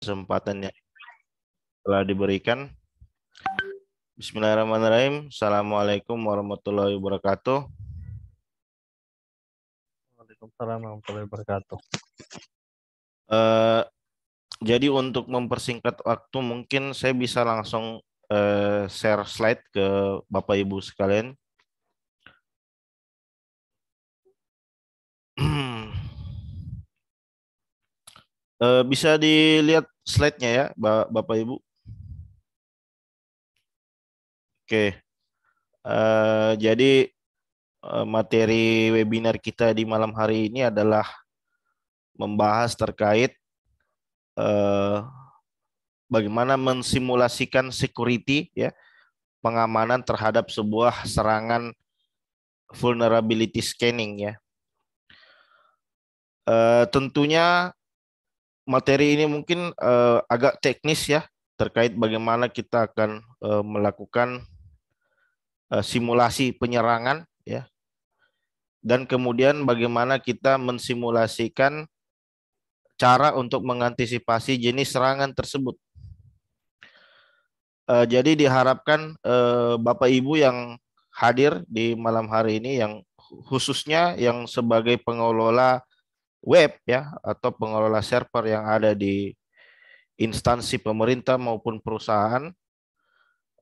kesempatan yang telah diberikan. Bismillahirrahmanirrahim. Assalamualaikum warahmatullahi wabarakatuh. Waalaikumsalam warahmatullahi wabarakatuh. Uh, jadi untuk mempersingkat waktu mungkin saya bisa langsung uh, share slide ke Bapak Ibu sekalian. Eh, bisa dilihat slide-nya ya, Bapak Ibu. Oke. Eh, jadi eh, materi webinar kita di malam hari ini adalah membahas terkait bagaimana mensimulasikan security ya, pengamanan terhadap sebuah serangan vulnerability scanning ya. tentunya materi ini mungkin uh, agak teknis ya terkait bagaimana kita akan uh, melakukan uh, simulasi penyerangan ya dan kemudian bagaimana kita mensimulasikan cara untuk mengantisipasi jenis serangan tersebut. Uh, jadi diharapkan uh, Bapak Ibu yang hadir di malam hari ini yang khususnya yang sebagai pengelola web ya atau pengelola server yang ada di instansi pemerintah maupun perusahaan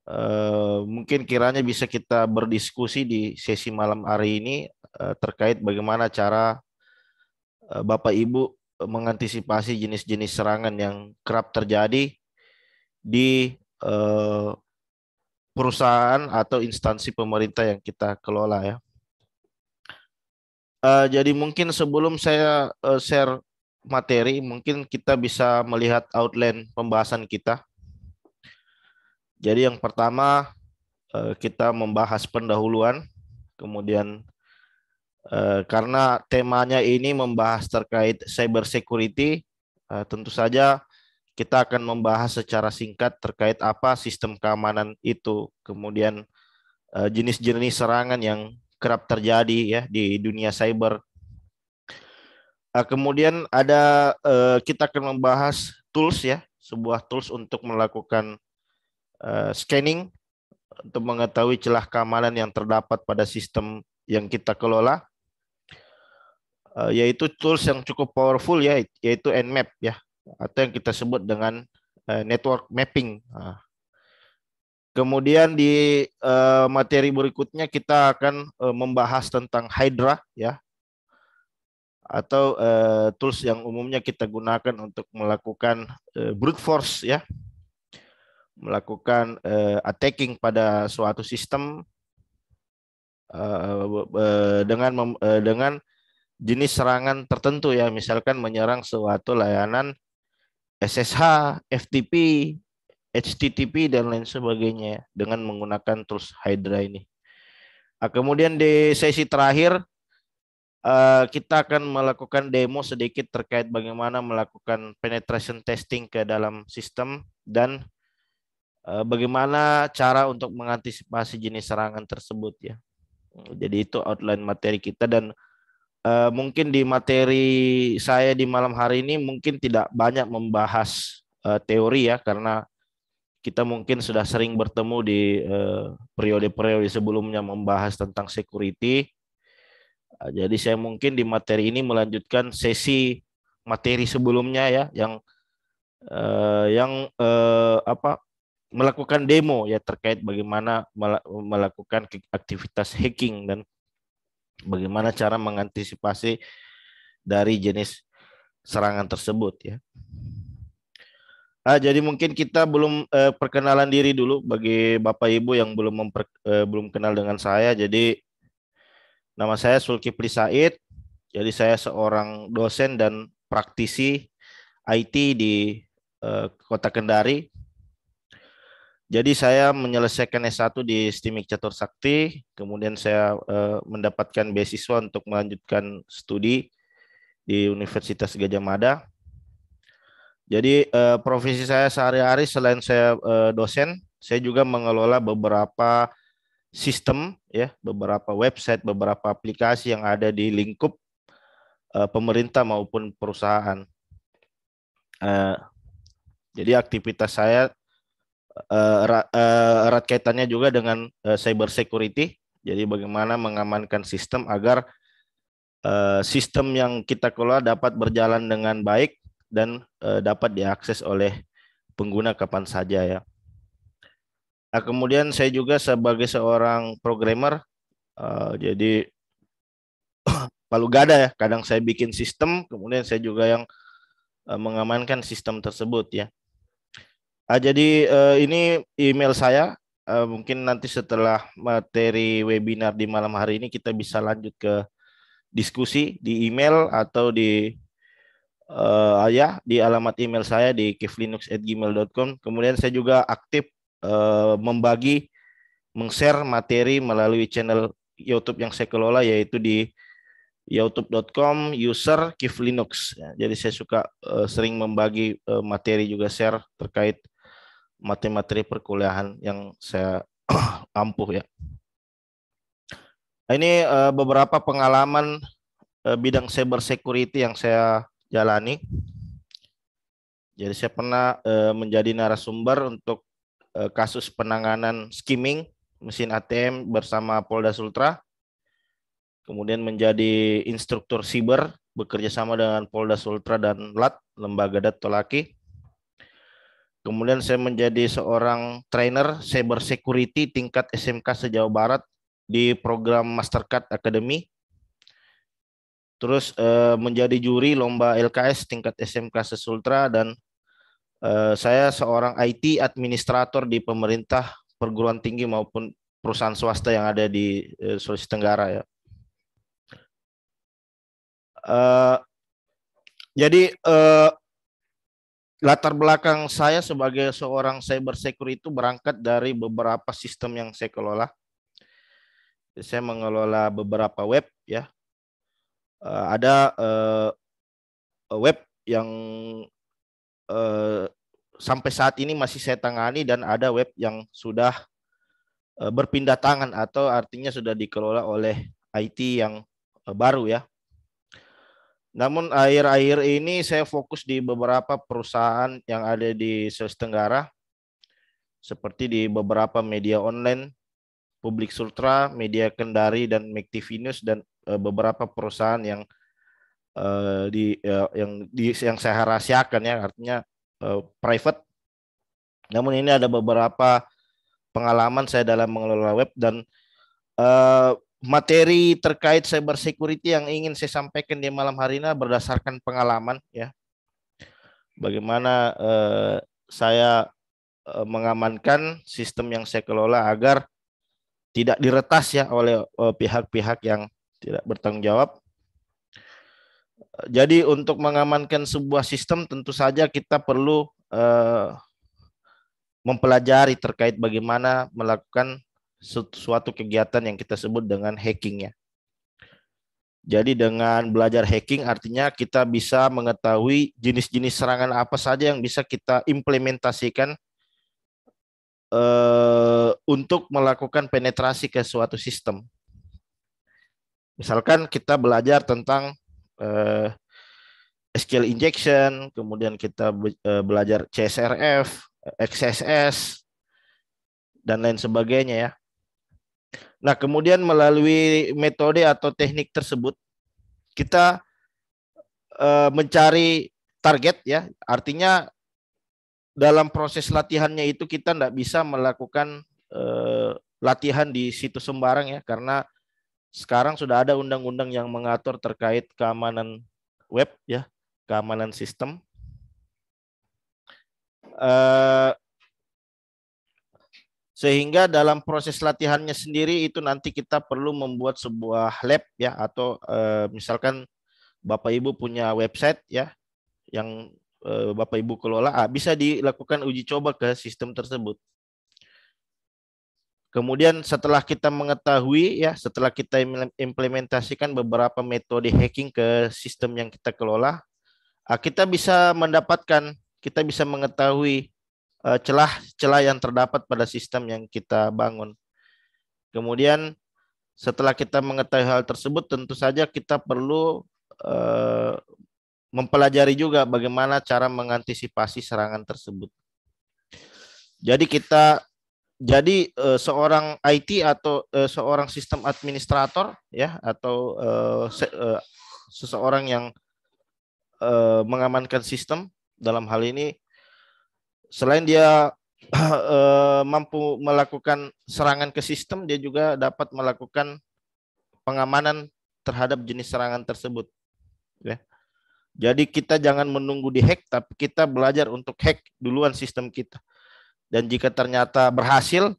eh, mungkin kiranya bisa kita berdiskusi di sesi malam hari ini eh, terkait bagaimana cara eh, Bapak Ibu mengantisipasi jenis-jenis serangan yang kerap terjadi di perusahaan atau instansi pemerintah yang kita kelola ya uh, jadi mungkin sebelum saya uh, share materi, mungkin kita bisa melihat outline pembahasan kita. Jadi yang pertama uh, kita membahas pendahuluan, kemudian uh, karena temanya ini membahas terkait cyber security, uh, tentu saja kita akan membahas secara singkat terkait apa sistem keamanan itu, kemudian jenis-jenis serangan yang kerap terjadi ya di dunia cyber. Eh, kemudian ada eh, kita akan membahas tools ya, sebuah tools untuk melakukan eh, scanning untuk mengetahui celah keamanan yang terdapat pada sistem yang kita kelola yaitu tools yang cukup powerful ya yaitu Nmap ya atau yang kita sebut dengan network mapping. Nah, Kemudian di uh, materi berikutnya kita akan uh, membahas tentang Hydra ya atau uh, tools yang umumnya kita gunakan untuk melakukan uh, brute force ya melakukan uh, attacking pada suatu sistem uh, uh, dengan mem, uh, dengan jenis serangan tertentu ya misalkan menyerang suatu layanan SSH, FTP HTTP dan lain sebagainya ya, dengan menggunakan tools Hydra ini. Nah, kemudian di sesi terakhir eh, kita akan melakukan demo sedikit terkait bagaimana melakukan penetration testing ke dalam sistem dan eh, bagaimana cara untuk mengantisipasi jenis serangan tersebut ya. Jadi itu outline materi kita dan eh, mungkin di materi saya di malam hari ini mungkin tidak banyak membahas teori ya karena kita mungkin sudah sering bertemu di eh, periode-periode sebelumnya membahas tentang security. Eh, jadi saya mungkin di materi ini melanjutkan sesi materi sebelumnya ya yang eh, yang apa melakukan demo ya terkait bagaimana melakukan aktivitas hacking dan bagaimana cara mengantisipasi dari jenis serangan tersebut ya. Ah, jadi mungkin kita belum eh, perkenalan diri dulu bagi Bapak Ibu yang belum memper, eh, belum kenal dengan saya. Jadi nama saya Sulkifli Prisaid. Jadi saya seorang dosen dan praktisi IT di eh, Kota Kendari. Jadi saya menyelesaikan S1 di STIMIK Catur Sakti, kemudian saya eh, mendapatkan beasiswa untuk melanjutkan studi di Universitas Gajah Mada jadi eh, profesi saya sehari-hari selain saya eh, dosen, saya juga mengelola beberapa sistem ya, beberapa website, beberapa aplikasi yang ada di lingkup eh, pemerintah maupun perusahaan. Eh, jadi aktivitas saya eh, eh erat, eh, kaitannya juga dengan eh, cyber security. Jadi bagaimana mengamankan sistem agar eh, sistem yang kita kelola dapat berjalan dengan baik dan e, dapat diakses oleh pengguna kapan saja ya. Nah, kemudian saya juga sebagai seorang programmer uh, jadi palu gada ya, kadang saya bikin sistem, kemudian saya juga yang uh, mengamankan sistem tersebut ya. Uh, jadi uh, ini email saya, uh, mungkin nanti setelah materi webinar di malam hari ini kita bisa lanjut ke diskusi di email atau di uh, ya di alamat email saya di kiflinux@gmail.com. Kemudian saya juga aktif uh, membagi mengshare materi melalui channel YouTube yang saya kelola yaitu di youtube.com user kiflinux. Jadi saya suka uh, sering membagi uh, materi juga share terkait materi-materi perkuliahan yang saya ampuh ya. Nah, ini beberapa pengalaman bidang cyber security yang saya jalani. Jadi saya pernah eh, menjadi narasumber untuk eh, kasus penanganan skimming mesin ATM bersama Polda Sultra. Kemudian menjadi instruktur siber bekerja sama dengan Polda Sultra dan LAT, Lembaga Datolaki. Kemudian saya menjadi seorang trainer cyber security tingkat SMK sejauh Barat di program Mastercard Academy terus eh, menjadi juri lomba LKS tingkat SMK Sesultra dan eh, saya seorang IT administrator di pemerintah perguruan tinggi maupun perusahaan swasta yang ada di eh, Sulawesi Tenggara ya. Eh, jadi eh, latar belakang saya sebagai seorang cyber security itu berangkat dari beberapa sistem yang saya kelola. Saya mengelola beberapa web ya, uh, ada uh, web yang uh, sampai saat ini masih saya tangani dan ada web yang sudah uh, berpindah tangan atau artinya sudah dikelola oleh IT yang uh, baru ya. Namun akhir-akhir ini saya fokus di beberapa perusahaan yang ada di Sulawesi Tenggara seperti di beberapa media online, Publik Sultra, Media Kendari dan Mektivinus dan Eh, beberapa perusahaan yang uh, di ya, yang di yang saya rahasiakan ya artinya eh, private. Namun ini ada beberapa pengalaman saya dalam mengelola web dan materi terkait cyber security yang ingin saya sampaikan di malam hari ini berdasarkan pengalaman ya. Bagaimana saya mengamankan sistem yang saya kelola agar tidak diretas ya oleh pihak-pihak yang tidak bertanggung jawab. Jadi untuk mengamankan sebuah sistem tentu saja kita perlu uh, mempelajari terkait bagaimana melakukan suatu kegiatan yang kita sebut dengan hacking ya. Jadi dengan belajar hacking artinya kita bisa mengetahui jenis-jenis serangan apa saja yang bisa kita implementasikan uh, untuk melakukan penetrasi ke suatu sistem. Misalkan kita belajar tentang uh, eh, SQL injection, kemudian kita be uh, belajar CSRF, XSS, dan lain sebagainya ya. Nah, kemudian melalui metode atau teknik tersebut kita uh, mencari target ya. Artinya dalam proses latihannya itu kita tidak bisa melakukan uh, latihan di situs sembarang ya karena sekarang sudah ada undang-undang yang mengatur terkait keamanan web ya keamanan sistem eh, sehingga dalam proses latihannya sendiri itu nanti kita perlu membuat sebuah lab ya atau eh, misalkan bapak ibu punya website ya yang eh, bapak ibu kelola ah, bisa dilakukan uji coba ke sistem tersebut Kemudian setelah kita mengetahui ya, setelah kita implementasikan beberapa metode hacking ke sistem yang kita kelola, ah, kita bisa mendapatkan, kita bisa mengetahui celah-celah yang terdapat pada sistem yang kita bangun. Kemudian setelah kita mengetahui hal tersebut, tentu saja kita perlu ah, mempelajari juga bagaimana cara mengantisipasi serangan tersebut. Jadi kita jadi uh, seorang IT atau uh, seorang sistem administrator ya atau uh, se uh, seseorang yang uh, mengamankan sistem dalam hal ini selain dia uh, mampu melakukan serangan ke sistem dia juga dapat melakukan pengamanan terhadap jenis serangan tersebut ya. Jadi kita jangan menunggu di hack tapi kita belajar untuk hack duluan sistem kita dan jika ternyata berhasil,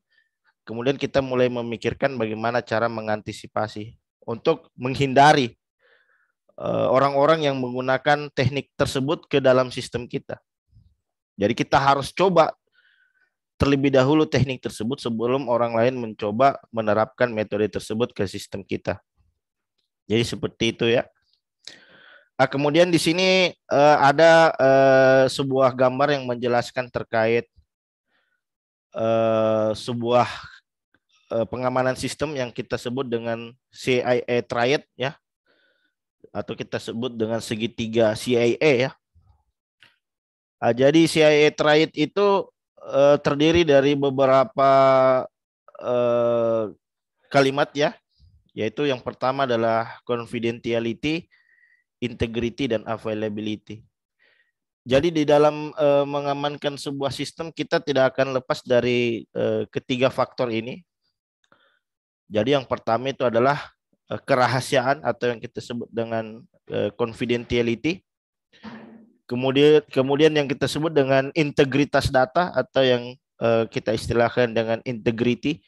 kemudian kita mulai memikirkan bagaimana cara mengantisipasi untuk menghindari eh, orang-orang yang menggunakan teknik tersebut ke dalam sistem kita. Jadi kita harus coba terlebih dahulu teknik tersebut sebelum orang lain mencoba menerapkan metode tersebut ke sistem kita. Jadi seperti itu ya. Nah, kemudian di sini eh, ada eh, sebuah gambar yang menjelaskan terkait Eh, sebuah uh, pengamanan sistem yang kita sebut dengan CIA triad ya atau kita sebut dengan segitiga CIA ya. Nah, jadi CIA triad itu uh, terdiri dari beberapa uh, kalimat ya, yaitu yang pertama adalah confidentiality, integrity dan availability. Jadi di dalam uh, mengamankan sebuah sistem kita tidak akan lepas dari uh, ketiga faktor ini. Jadi yang pertama itu adalah uh, kerahasiaan atau yang kita sebut dengan uh, confidentiality. Kemudian kemudian yang kita sebut dengan integritas data atau yang uh, kita istilahkan dengan integrity.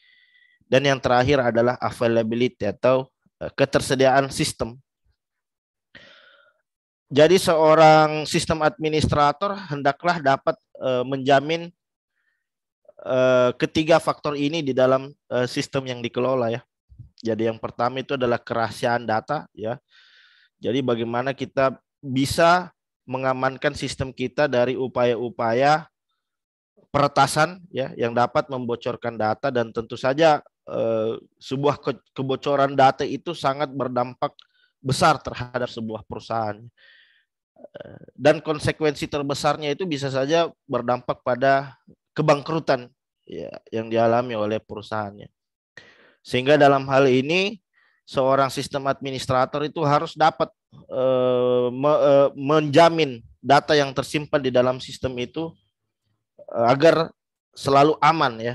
Dan yang terakhir adalah availability atau uh, ketersediaan sistem jadi seorang sistem administrator hendaklah dapat uh, menjamin uh, ketiga faktor ini di dalam uh, sistem yang dikelola ya. Jadi yang pertama itu adalah kerahasiaan data ya. Jadi bagaimana kita bisa mengamankan sistem kita dari upaya-upaya peretasan ya yang dapat membocorkan data dan tentu saja eh, sebuah kebocoran data itu sangat berdampak besar terhadap sebuah perusahaan dan konsekuensi terbesarnya itu bisa saja berdampak pada kebangkrutan ya, yang dialami oleh perusahaannya. Sehingga dalam hal ini seorang sistem administrator itu harus dapat eh, eh menjamin data yang tersimpan di dalam sistem itu eh, agar selalu aman ya.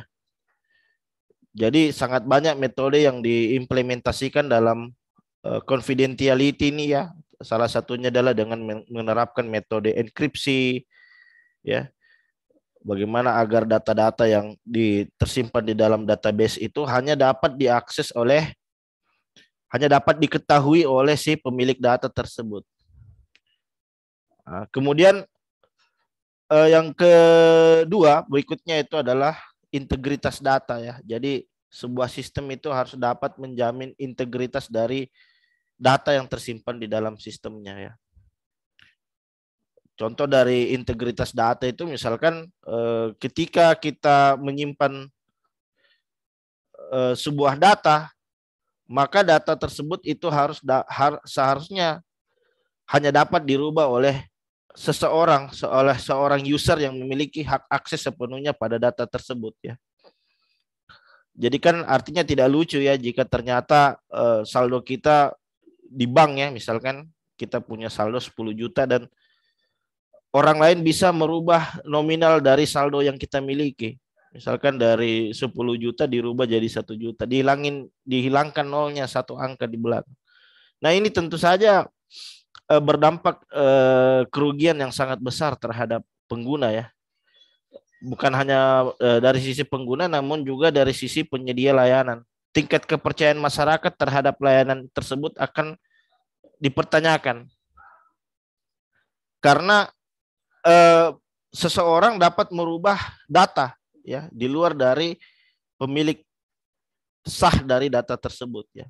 Jadi sangat banyak metode yang diimplementasikan dalam eh, confidentiality ini ya Salah satunya adalah dengan menerapkan metode enkripsi ya. Bagaimana agar data-data yang di, tersimpan di dalam database itu hanya dapat diakses oleh hanya dapat diketahui oleh si pemilik data tersebut. Nah, kemudian eh, yang kedua berikutnya itu adalah integritas data ya. Jadi sebuah sistem itu harus dapat menjamin integritas dari data yang tersimpan di dalam sistemnya ya. Contoh dari integritas data itu misalkan eh, ketika kita menyimpan eh, sebuah data, maka data tersebut itu harus seharusnya hanya dapat dirubah oleh seseorang, oleh seorang user yang memiliki hak akses sepenuhnya pada data tersebut ya. Jadi kan artinya tidak lucu ya jika ternyata eh, saldo kita di bank ya misalkan kita punya saldo 10 juta dan orang lain bisa merubah nominal dari saldo yang kita miliki misalkan dari 10 juta dirubah jadi satu juta dihilangin dihilangkan nolnya satu angka di belakang nah ini tentu saja eh, berdampak eh, kerugian yang sangat besar terhadap pengguna ya bukan hanya eh, dari sisi pengguna namun juga dari sisi penyedia layanan tingkat kepercayaan masyarakat terhadap layanan tersebut akan dipertanyakan. Karena eh, seseorang dapat merubah data ya di luar dari pemilik sah dari data tersebut ya.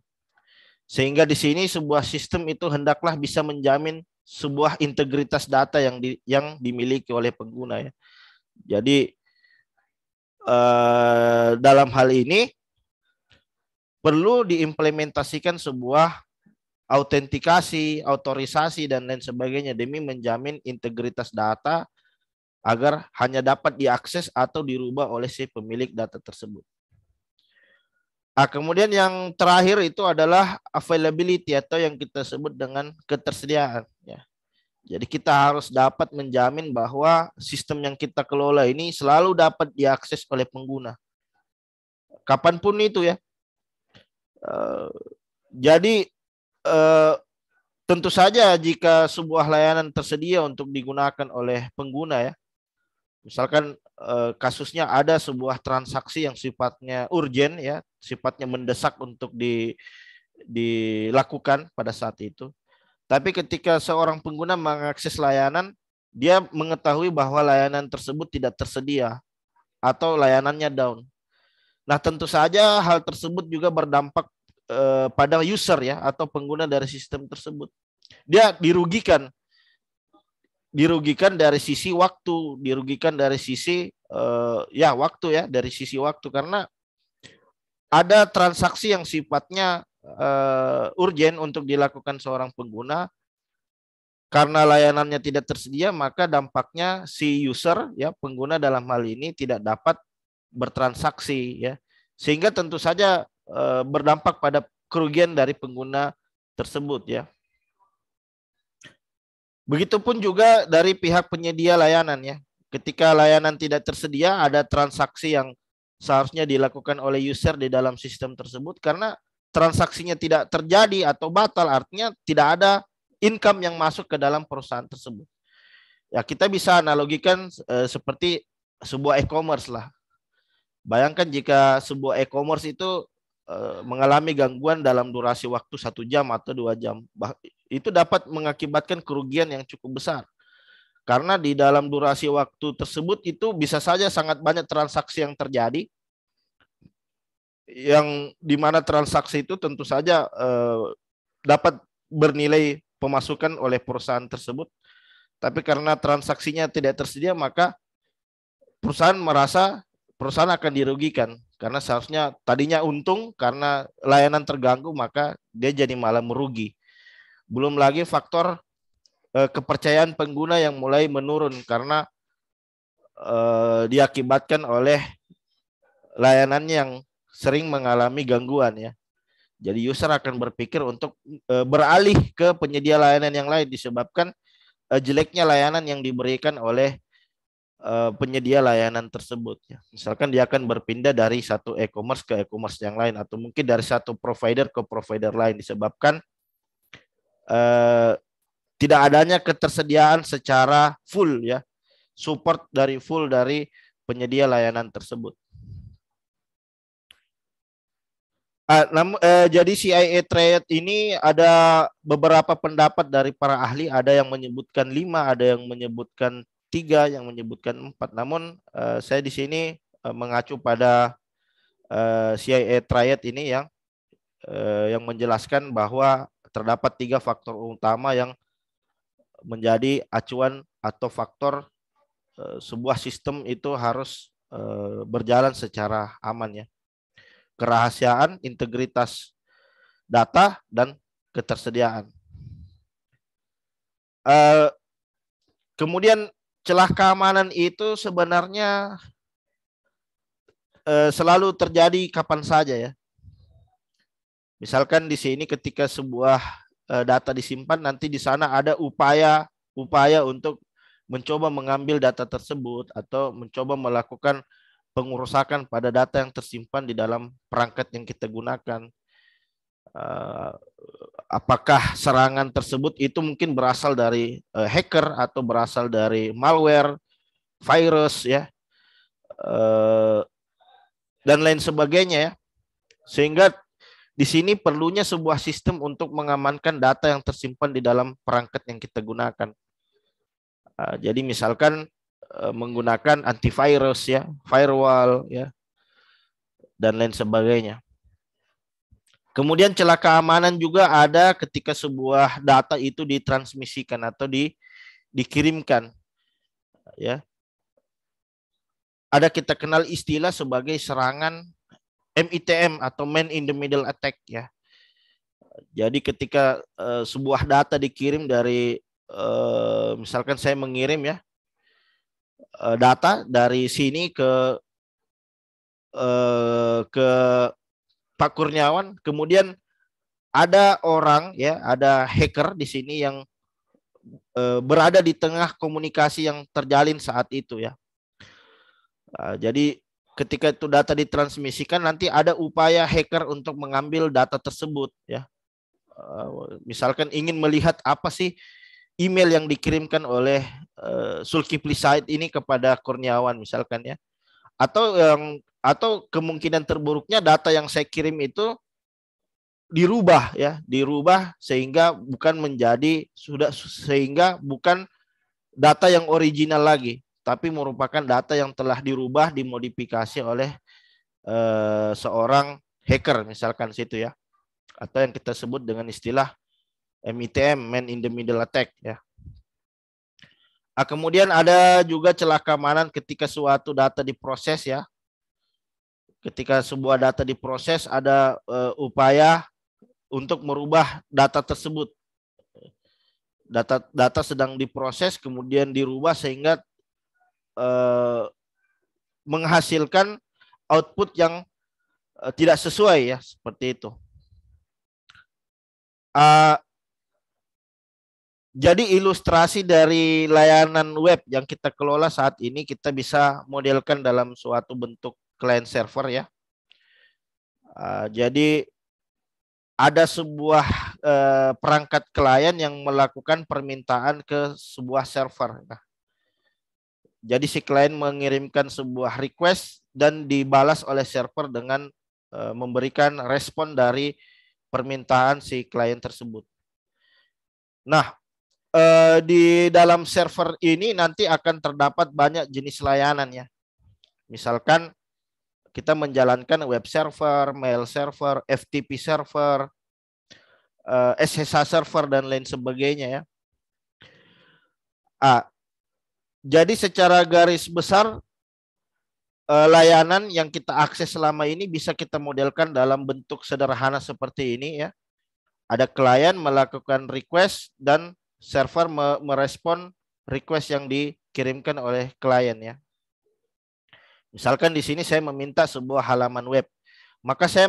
Sehingga di sini sebuah sistem itu hendaklah bisa menjamin sebuah integritas data yang di, yang dimiliki oleh pengguna ya. Jadi eh, dalam hal ini perlu diimplementasikan sebuah autentikasi, autorisasi dan lain sebagainya demi menjamin integritas data agar hanya dapat diakses atau dirubah oleh si pemilik data tersebut. Nah, kemudian yang terakhir itu adalah availability atau yang kita sebut dengan ketersediaan. Ya. Jadi kita harus dapat menjamin bahwa sistem yang kita kelola ini selalu dapat diakses oleh pengguna. Kapanpun itu ya, Eh, jadi uh, tentu saja jika sebuah layanan tersedia untuk digunakan oleh pengguna ya, misalkan uh, kasusnya ada sebuah transaksi yang sifatnya urgent ya, sifatnya mendesak untuk di dilakukan pada saat itu. Tapi ketika seorang pengguna mengakses layanan, dia mengetahui bahwa layanan tersebut tidak tersedia atau layanannya down. Nah, tentu saja hal tersebut juga berdampak eh, pada user ya atau pengguna dari sistem tersebut. Dia dirugikan. Dirugikan dari sisi waktu, dirugikan dari sisi eh, ya waktu ya, dari sisi waktu karena ada transaksi yang sifatnya eh, urgen untuk dilakukan seorang pengguna karena layanannya tidak tersedia maka dampaknya si user ya pengguna dalam hal ini tidak dapat bertransaksi ya sehingga tentu saja e, berdampak pada kerugian dari pengguna tersebut ya begitupun juga dari pihak penyedia layanan ya ketika layanan tidak tersedia ada transaksi yang seharusnya dilakukan oleh user di dalam sistem tersebut karena transaksinya tidak terjadi atau batal artinya tidak ada income yang masuk ke dalam perusahaan tersebut ya kita bisa analogikan e, seperti sebuah e-commerce lah Bayangkan jika sebuah e-commerce itu eh, mengalami gangguan dalam durasi waktu satu jam atau dua jam, itu dapat mengakibatkan kerugian yang cukup besar. Karena di dalam durasi waktu tersebut itu bisa saja sangat banyak transaksi yang terjadi, yang dimana transaksi itu tentu saja eh, dapat bernilai pemasukan oleh perusahaan tersebut. Tapi karena transaksinya tidak tersedia, maka perusahaan merasa perusahaan akan dirugikan karena seharusnya tadinya untung karena layanan terganggu maka dia jadi malah merugi. Belum lagi faktor eh, kepercayaan pengguna yang mulai menurun karena eh, diakibatkan oleh layanan yang sering mengalami gangguan ya. Jadi user akan berpikir untuk eh, beralih ke penyedia layanan yang lain disebabkan eh, jeleknya layanan yang diberikan oleh Eh, penyedia layanan tersebut ya. Misalkan dia akan berpindah dari satu e-commerce ke e-commerce yang lain atau mungkin dari satu provider ke provider lain disebabkan uh, tidak adanya ketersediaan secara full ya support dari full dari penyedia layanan tersebut. Uh, uh, jadi CIA trade ini ada beberapa pendapat dari para ahli, ada yang menyebutkan lima, ada yang menyebutkan tiga yang menyebutkan empat. Namun uh, saya di sini uh, mengacu pada uh, eh, CIA Triad ini yang uh, yang menjelaskan bahwa terdapat tiga faktor utama yang menjadi acuan atau faktor uh, sebuah sistem itu harus uh, berjalan secara aman ya. Kerahasiaan, integritas data dan ketersediaan. uh, kemudian celah keamanan itu sebenarnya eh, selalu terjadi kapan saja ya. Misalkan di sini ketika sebuah eh, data disimpan nanti di sana ada upaya upaya untuk mencoba mengambil data tersebut atau mencoba melakukan pengurusakan pada data yang tersimpan di dalam perangkat yang kita gunakan. Eh, apakah serangan tersebut itu mungkin berasal dari uh, hacker atau berasal dari malware, virus ya. Uh, dan lain sebagainya ya. Sehingga di sini perlunya sebuah sistem untuk mengamankan data yang tersimpan di dalam perangkat yang kita gunakan. Eh, jadi misalkan menggunakan antivirus ya, firewall ya, dan lain sebagainya. Kemudian celah keamanan juga ada ketika sebuah data itu ditransmisikan atau di dikirimkan. Ya. Ada kita kenal istilah sebagai serangan MITM atau man in the middle attack ya. Jadi ketika uh, sebuah data dikirim dari uh, misalkan saya mengirim ya uh, data dari sini ke ke Pak Kurniawan, kemudian ada orang ya, ada hacker di sini yang e, berada di tengah komunikasi yang terjalin saat itu ya. E, jadi ketika itu data ditransmisikan nanti ada upaya hacker untuk mengambil data tersebut ya. E, misalkan ingin melihat apa sih email yang dikirimkan oleh e, Sulkifli Said ini kepada Kurniawan misalkan ya. Atau yang atau kemungkinan terburuknya data yang saya kirim itu dirubah ya, dirubah sehingga bukan menjadi sudah sehingga bukan data yang original lagi, tapi merupakan data yang telah dirubah dimodifikasi oleh eh, seorang hacker misalkan situ ya. Atau yang kita sebut dengan istilah MITM man in the middle attack ya. Nah, kemudian ada juga celah keamanan ketika suatu data diproses ya ketika sebuah data diproses ada uh, upaya untuk merubah data tersebut. Data data sedang diproses kemudian dirubah sehingga uh, menghasilkan output yang uh, tidak sesuai ya seperti itu. Uh, jadi ilustrasi dari layanan web yang kita kelola saat ini kita bisa modelkan dalam suatu bentuk client server ya. Ah, jadi ada sebuah eh, perangkat klien yang melakukan permintaan ke sebuah server. Nah, jadi si klien mengirimkan sebuah request dan dibalas oleh server dengan eh, memberikan respon dari permintaan si klien tersebut. Nah, eh, di dalam server ini nanti akan terdapat banyak jenis layanan ya. Misalkan kita menjalankan web server, mail server, FTP server, SSH eh, server dan lain sebagainya ya. A. Jadi secara garis besar eh, layanan yang kita akses selama ini bisa kita modelkan dalam bentuk sederhana seperti ini ya. Ada klien melakukan request dan server merespon request yang dikirimkan oleh klien ya. Misalkan di sini saya meminta sebuah halaman web. Maka saya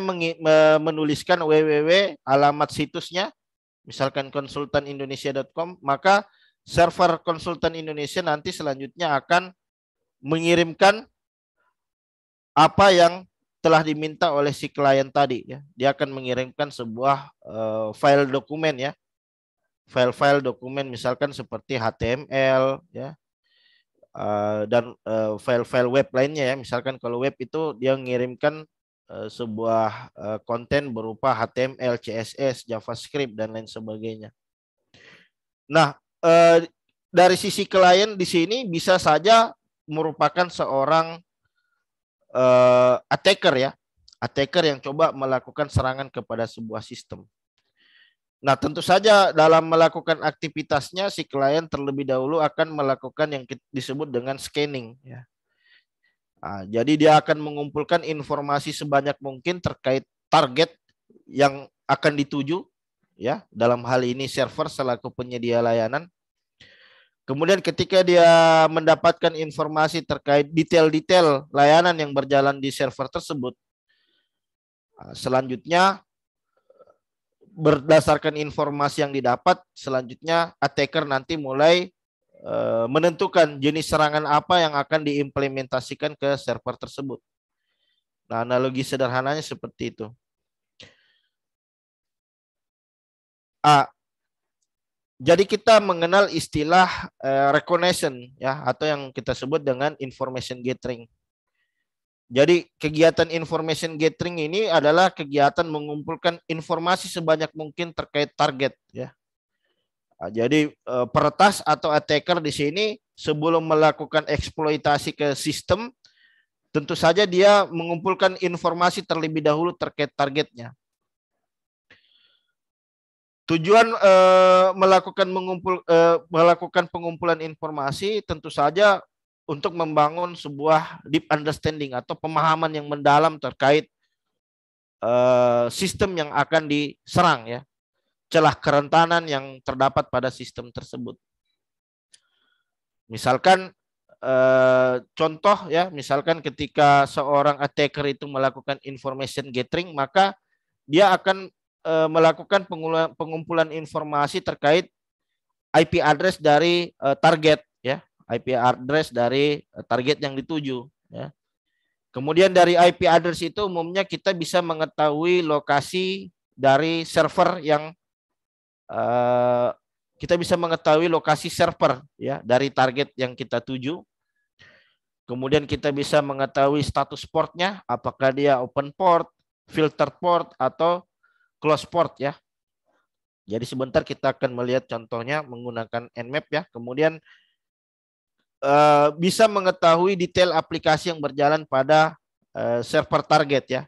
menuliskan www alamat situsnya misalkan konsultanindonesia.com maka server konsultan Indonesia nanti selanjutnya akan mengirimkan apa yang telah diminta oleh si klien tadi ya. Dia akan mengirimkan sebuah eh, file dokumen ya. File-file dokumen misalkan seperti HTML ya, uh, dan file-file eh, web lainnya ya. Misalkan kalau web itu dia mengirimkan uh, eh, sebuah uh, konten berupa HTML, CSS, JavaScript dan lain sebagainya. Nah, uh, dari sisi klien di sini bisa saja merupakan seorang uh, attacker ya, attacker yang coba melakukan serangan kepada sebuah sistem. Nah, tentu saja dalam melakukan aktivitasnya si klien terlebih dahulu akan melakukan yang disebut dengan scanning ya. Nah, jadi dia akan mengumpulkan informasi sebanyak mungkin terkait target yang akan dituju ya, dalam hal ini server selaku penyedia layanan. Kemudian ketika dia mendapatkan informasi terkait detail-detail layanan yang berjalan di server tersebut, ah, selanjutnya berdasarkan informasi yang didapat selanjutnya attacker nanti mulai eh, menentukan jenis serangan apa yang akan diimplementasikan ke server tersebut. Nah, analogi sederhananya seperti itu. A. Jadi kita mengenal istilah uh, eh, reconnaissance ya atau yang kita sebut dengan information gathering. Jadi kegiatan information gathering ini adalah kegiatan mengumpulkan informasi sebanyak mungkin terkait target ya. Nah, jadi eh, peretas atau attacker di sini sebelum melakukan eksploitasi ke sistem tentu saja dia mengumpulkan informasi terlebih dahulu terkait targetnya. Tujuan eh, melakukan mengumpul eh, melakukan pengumpulan informasi tentu saja untuk membangun sebuah deep understanding atau pemahaman yang mendalam terkait uh, sistem yang akan diserang ya celah kerentanan yang terdapat pada sistem tersebut misalkan uh, contoh ya misalkan ketika seorang attacker itu melakukan information gathering maka dia akan eh, melakukan pengumpulan, informasi terkait IP address dari target IP address dari eh, target yang dituju. Ya. Kemudian dari IP address itu umumnya kita bisa mengetahui lokasi dari server yang uh, kita bisa mengetahui lokasi server ya dari target yang kita tuju. Kemudian kita bisa mengetahui status portnya, apakah dia open port, filter port, atau close port ya. Jadi sebentar kita akan melihat contohnya menggunakan nmap ya. Kemudian Eh, bisa mengetahui detail aplikasi yang berjalan pada uh, server target ya.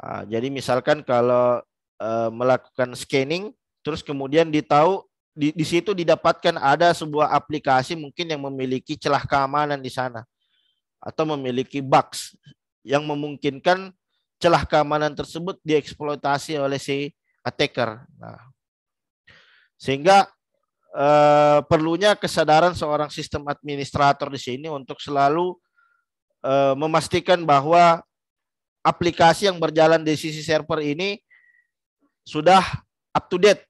Uh, jadi misalkan kalau uh, melakukan scanning, terus kemudian ditahu di, di situ didapatkan ada sebuah aplikasi mungkin yang memiliki celah keamanan di sana atau memiliki bugs yang memungkinkan celah keamanan tersebut dieksploitasi oleh si attacker. Nah, sehingga eh, perlunya kesadaran seorang sistem administrator di sini untuk selalu eh, memastikan bahwa aplikasi yang berjalan di sisi server ini sudah up to date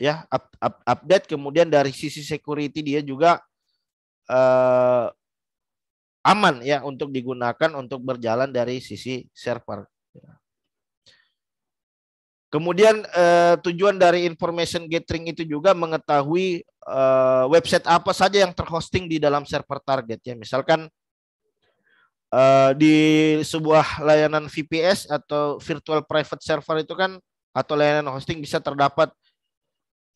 ya up, up, update kemudian dari sisi security dia juga eh, aman ya untuk digunakan untuk berjalan dari sisi server. Ya. Kemudian eh, tujuan dari information gathering itu juga mengetahui eh, website apa saja yang terhosting di dalam server target ya. Misalkan eh, di sebuah layanan VPS atau virtual private server itu kan atau layanan hosting bisa terdapat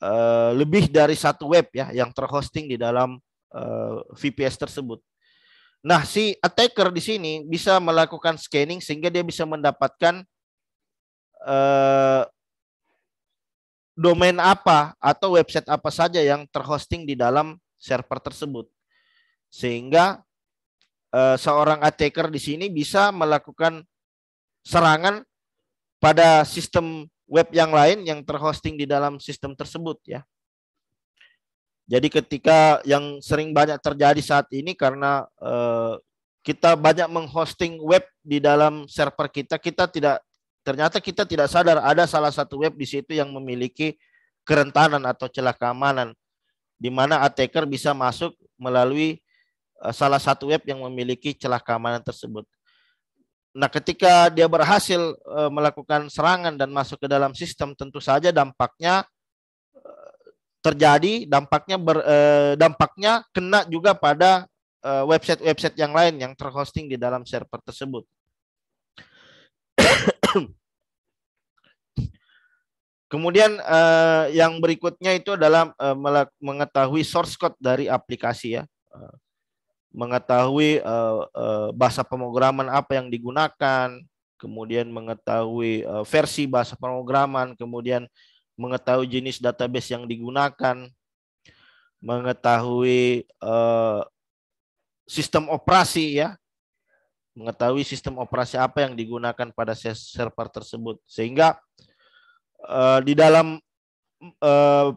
eh, lebih dari satu web ya yang terhosting di dalam eh, VPS tersebut. Nah, si attacker di sini bisa melakukan scanning sehingga dia bisa mendapatkan eh, domain apa atau website apa saja yang terhosting di dalam server tersebut. Sehingga eh, seorang attacker di sini bisa melakukan serangan pada sistem web yang lain yang terhosting di dalam sistem tersebut ya. Jadi ketika yang sering banyak terjadi saat ini karena eh, kita banyak menghosting web di dalam server kita, kita tidak ternyata kita tidak sadar ada salah satu web di situ yang memiliki kerentanan atau celah keamanan di mana attacker bisa masuk melalui eh, salah satu web yang memiliki celah keamanan tersebut. Nah, ketika dia berhasil eh, melakukan serangan dan masuk ke dalam sistem, tentu saja dampaknya eh, terjadi, dampaknya ber, dampaknya kena juga pada website-website yang lain yang terhosting di dalam server tersebut. Kemudian eh, yang berikutnya itu adalah eh, mengetahui source code dari aplikasi ya. Eh, mengetahui eh, eh, bahasa pemrograman apa yang digunakan, kemudian mengetahui eh, versi bahasa pemrograman, kemudian mengetahui jenis database yang digunakan, mengetahui eh, sistem operasi ya, mengetahui sistem operasi apa yang digunakan pada server tersebut sehingga uh, di dalam uh,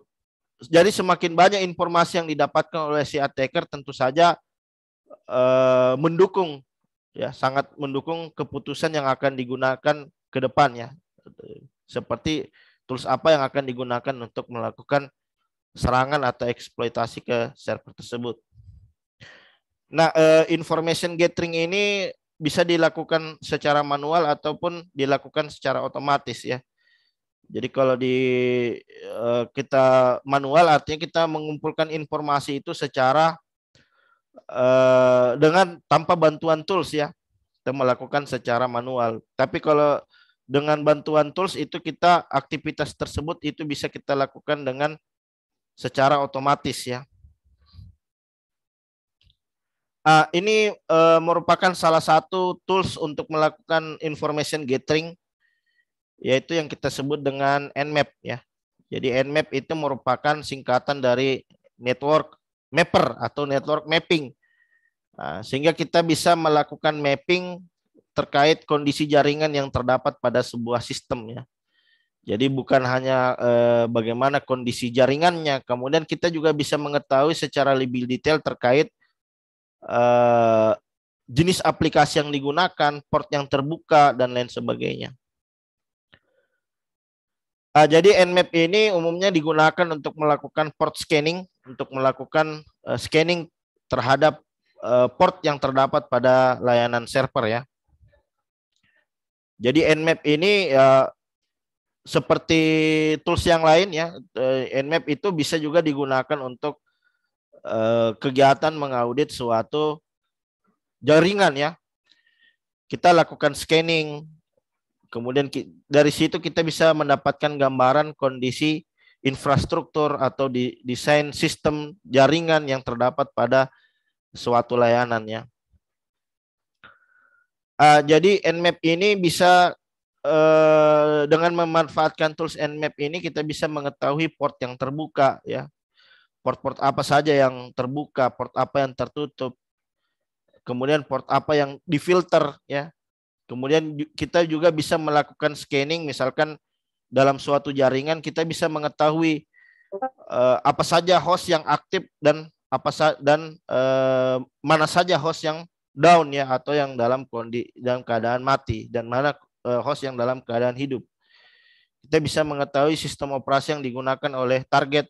jadi semakin banyak informasi yang didapatkan oleh si attacker tentu saja uh, mendukung ya sangat mendukung keputusan yang akan digunakan ke ya seperti tools apa yang akan digunakan untuk melakukan serangan atau eksploitasi ke server tersebut. Nah, information gathering ini bisa dilakukan secara manual ataupun dilakukan secara otomatis ya. Jadi kalau di eh, kita manual artinya kita mengumpulkan informasi itu secara eh, dengan tanpa bantuan tools ya. Kita melakukan secara manual. Tapi kalau dengan bantuan tools itu kita aktivitas tersebut itu bisa kita lakukan dengan secara otomatis ya. Uh, ini uh, merupakan salah satu tools untuk melakukan information gathering, yaitu yang kita sebut dengan Nmap ya. Jadi Nmap itu merupakan singkatan dari network mapper atau network mapping, Nah, sehingga kita bisa melakukan mapping terkait kondisi jaringan yang terdapat pada sebuah sistem ya. Jadi bukan hanya eh, bagaimana kondisi jaringannya, kemudian kita juga bisa mengetahui secara lebih detail terkait Eh, jenis aplikasi yang digunakan, port yang terbuka dan lain sebagainya. Uh, jadi Nmap ini umumnya digunakan untuk melakukan port scanning, untuk melakukan uh, scanning terhadap uh, port yang terdapat pada layanan server ya. Jadi Nmap ini uh, seperti tools yang lain ya, Nmap itu bisa juga digunakan untuk Eh, kegiatan mengaudit suatu jaringan ya. Kita lakukan scanning, kemudian dari situ kita bisa mendapatkan gambaran kondisi infrastruktur atau di, desain sistem jaringan yang terdapat pada suatu layanannya. Uh, ah, jadi Nmap ini bisa uh, dengan memanfaatkan tools Nmap ini kita bisa mengetahui port yang terbuka ya port-port apa saja yang terbuka, port apa yang tertutup, kemudian port apa yang difilter ya. Kemudian kita juga bisa melakukan scanning misalkan dalam suatu jaringan kita bisa mengetahui eh, apa saja host yang aktif dan apa sa dan eh, mana saja host yang down ya atau yang dalam kondi dalam keadaan mati dan mana eh, host yang dalam keadaan hidup. Kita bisa mengetahui sistem operasi yang digunakan oleh target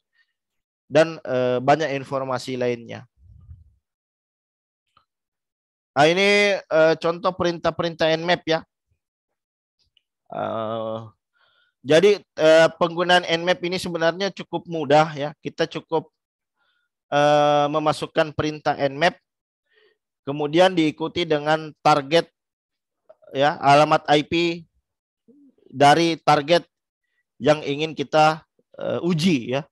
dan e, banyak informasi lainnya. Nah, ini e, contoh perintah-perintah Nmap ya. E, jadi e, penggunaan Nmap ini sebenarnya cukup mudah ya. Kita cukup e, memasukkan perintah Nmap, kemudian diikuti dengan target ya alamat IP dari target yang ingin kita uh, uji ya.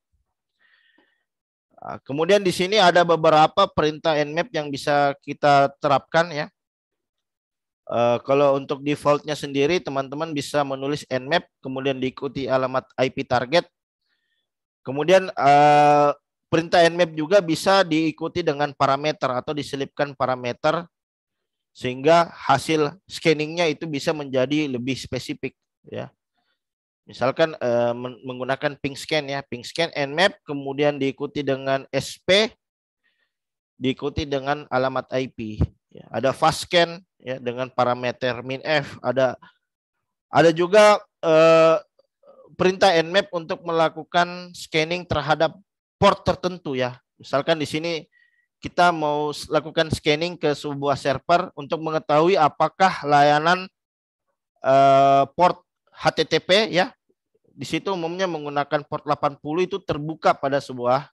Ah, kemudian di sini ada beberapa perintah nmap yang bisa kita terapkan ya. Uh, kalau untuk defaultnya sendiri teman-teman bisa menulis nmap kemudian diikuti alamat IP target. Kemudian uh, perintah nmap juga bisa diikuti dengan parameter atau diselipkan parameter sehingga hasil scanningnya itu bisa menjadi lebih spesifik ya. Misalkan eh, menggunakan ping scan ya, ping scan and map kemudian diikuti dengan SP diikuti dengan alamat IP. Ya, ada fast scan ya dengan parameter min f, ada ada juga eh, perintah nmap untuk melakukan scanning terhadap port tertentu ya. Misalkan di sini kita mau lakukan scanning ke sebuah server untuk mengetahui apakah layanan uh, port HTTP ya. Di situ umumnya menggunakan port 80 itu terbuka pada sebuah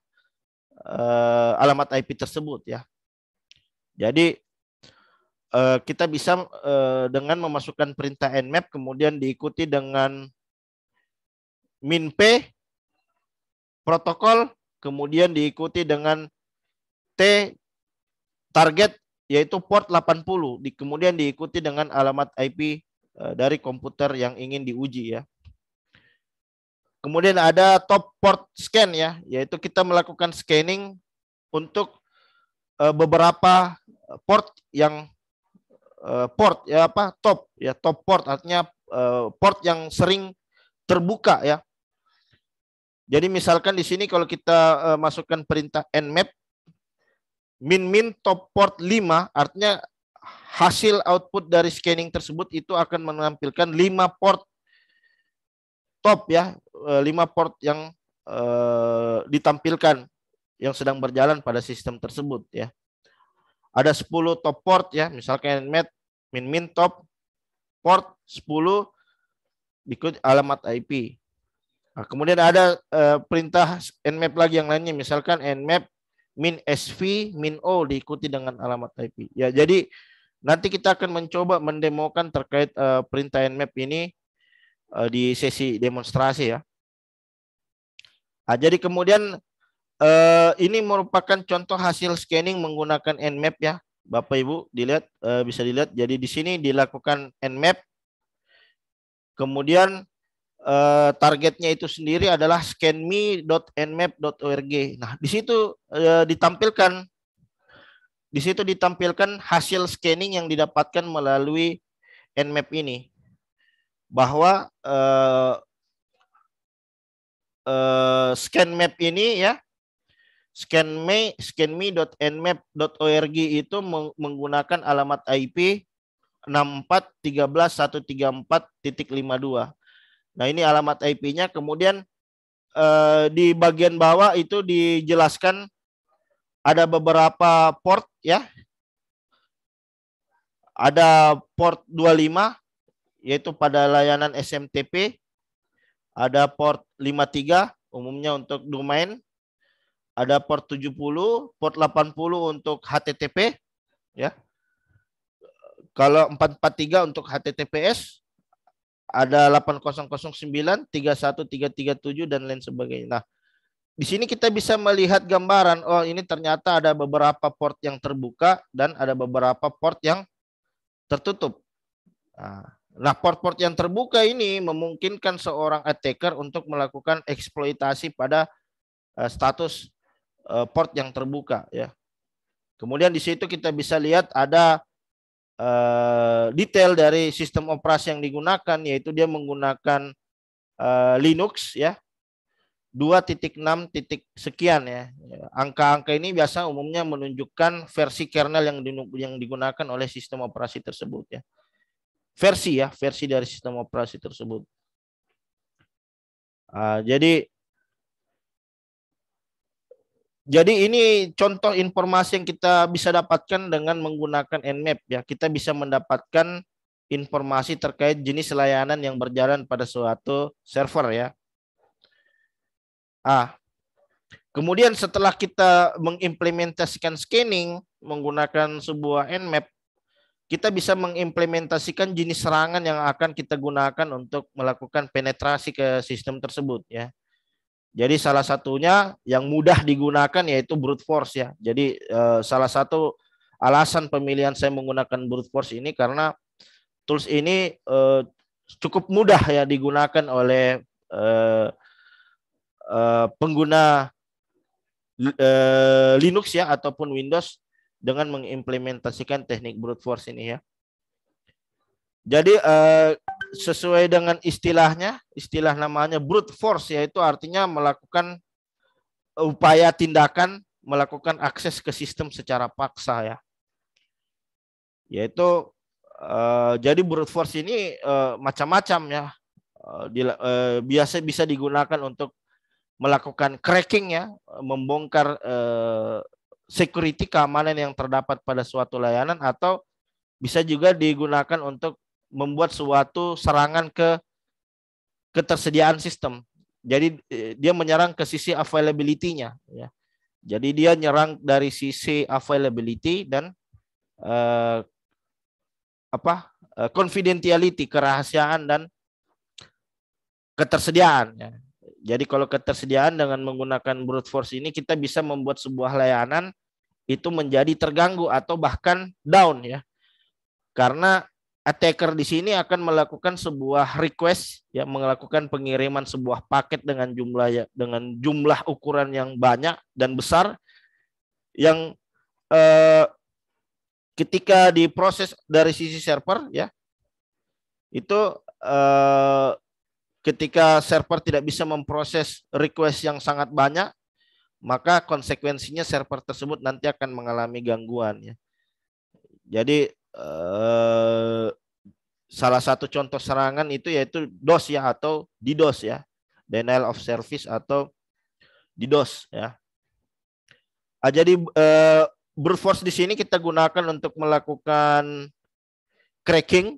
uh, alamat IP tersebut ya. Jadi uh, kita bisa uh, dengan memasukkan perintah nmap kemudian diikuti dengan min p protokol kemudian diikuti dengan T target yaitu port 80 di, kemudian diikuti dengan alamat IP Eh, dari komputer yang ingin diuji ya. Kemudian ada top port scan ya, yaitu kita melakukan scanning untuk eh, beberapa port yang eh, port ya apa top ya top port artinya port yang sering terbuka ya. Jadi misalkan di sini kalau kita masukkan perintah nmap min min top port 5 artinya hasil output dari scanning tersebut itu akan menampilkan 5 port top ya, 5 eh, port yang eh, ditampilkan yang sedang berjalan pada sistem tersebut ya. Ada 10 top port ya, misalkan met min min top port 10 ikut alamat IP. Nah, kemudian ada eh, perintah nmap lagi yang lainnya misalkan nmap min sv min o diikuti dengan alamat IP. Ya, jadi Nanti kita akan mencoba mendemokan terkait uh, perintah nmap ini uh, di sesi demonstrasi ya. Nah, jadi kemudian uh, ini merupakan contoh hasil scanning menggunakan nmap ya. Bapak Ibu dilihat uh, bisa dilihat. Jadi di sini dilakukan nmap. Kemudian uh, targetnya itu sendiri adalah scanme.nmap.org. Nah, di situ uh, ditampilkan di situ ditampilkan hasil scanning yang didapatkan melalui Nmap ini bahwa eh, eh, scan map ini ya scan scanme scanme.nmap.org itu menggunakan alamat IP 6413134.52. Nah, ini alamat IP-nya kemudian eh, di bagian bawah itu dijelaskan ada beberapa port ya. Ada port 25 yaitu pada layanan SMTP. Ada port 53 umumnya untuk domain. Ada port 70, port 80 untuk HTTP ya. Kalau 443 untuk HTTPS, ada 8009, 31337 dan lain sebagainya. Nah, di sini kita bisa melihat gambaran oh ini ternyata ada beberapa port yang terbuka dan ada beberapa port yang tertutup. Nah, nah port-port yang terbuka ini memungkinkan seorang attacker untuk melakukan eksploitasi pada eh, status eh, port yang terbuka ya. Kemudian di situ kita bisa lihat ada eh, detail dari sistem operasi yang digunakan yaitu dia menggunakan Linux ya 2.6 titik sekian ya. Angka-angka ini biasa umumnya menunjukkan versi kernel yang yang digunakan oleh sistem operasi tersebut ya. Versi ya, versi dari sistem operasi tersebut. Uh, jadi jadi ini contoh informasi yang kita bisa dapatkan dengan menggunakan Nmap ya. Kita bisa mendapatkan informasi terkait jenis layanan yang berjalan pada suatu server ya Ah. Kemudian setelah kita mengimplementasikan scanning menggunakan sebuah Nmap, kita bisa mengimplementasikan jenis serangan yang akan kita gunakan untuk melakukan penetrasi ke sistem tersebut ya. Jadi salah satunya yang mudah digunakan yaitu brute force ya. Jadi eh, salah satu alasan pemilihan saya menggunakan brute force ini karena tools ini eh, cukup mudah ya digunakan oleh eh, Eh, pengguna eh, Linux ya ataupun Windows dengan mengimplementasikan teknik brute force ini ya. Jadi eh, sesuai dengan istilahnya, istilah namanya brute force yaitu artinya melakukan upaya tindakan melakukan akses ke sistem secara paksa ya. Yaitu jadi brute force ini macam-macam ya. biasa bisa digunakan untuk melakukan cracking ya, membongkar eh, security keamanan yang terdapat pada suatu layanan atau bisa juga digunakan untuk membuat suatu serangan ke ketersediaan sistem. Jadi eh, dia menyerang ke sisi availability-nya ya. Jadi dia menyerang dari sisi availability dan eh, apa? Eh, confidentiality, kerahasiaan dan ketersediaan ya. Jadi kalau ketersediaan dengan menggunakan brute force ini kita bisa membuat sebuah layanan itu menjadi terganggu atau bahkan down ya. Karena attacker di sini akan melakukan sebuah request ya melakukan pengiriman sebuah paket dengan jumlah ya, dengan jumlah ukuran yang banyak dan besar yang eh, ketika diproses dari sisi server ya itu eh, ketika server tidak bisa memproses request yang sangat banyak, maka konsekuensinya server tersebut nanti akan mengalami gangguan ya. Jadi eh, salah satu contoh serangan itu yaitu DOS ya atau DDoS ya, denial of service atau DDoS ya. Ah, jadi eh, brute force di sini kita gunakan untuk melakukan cracking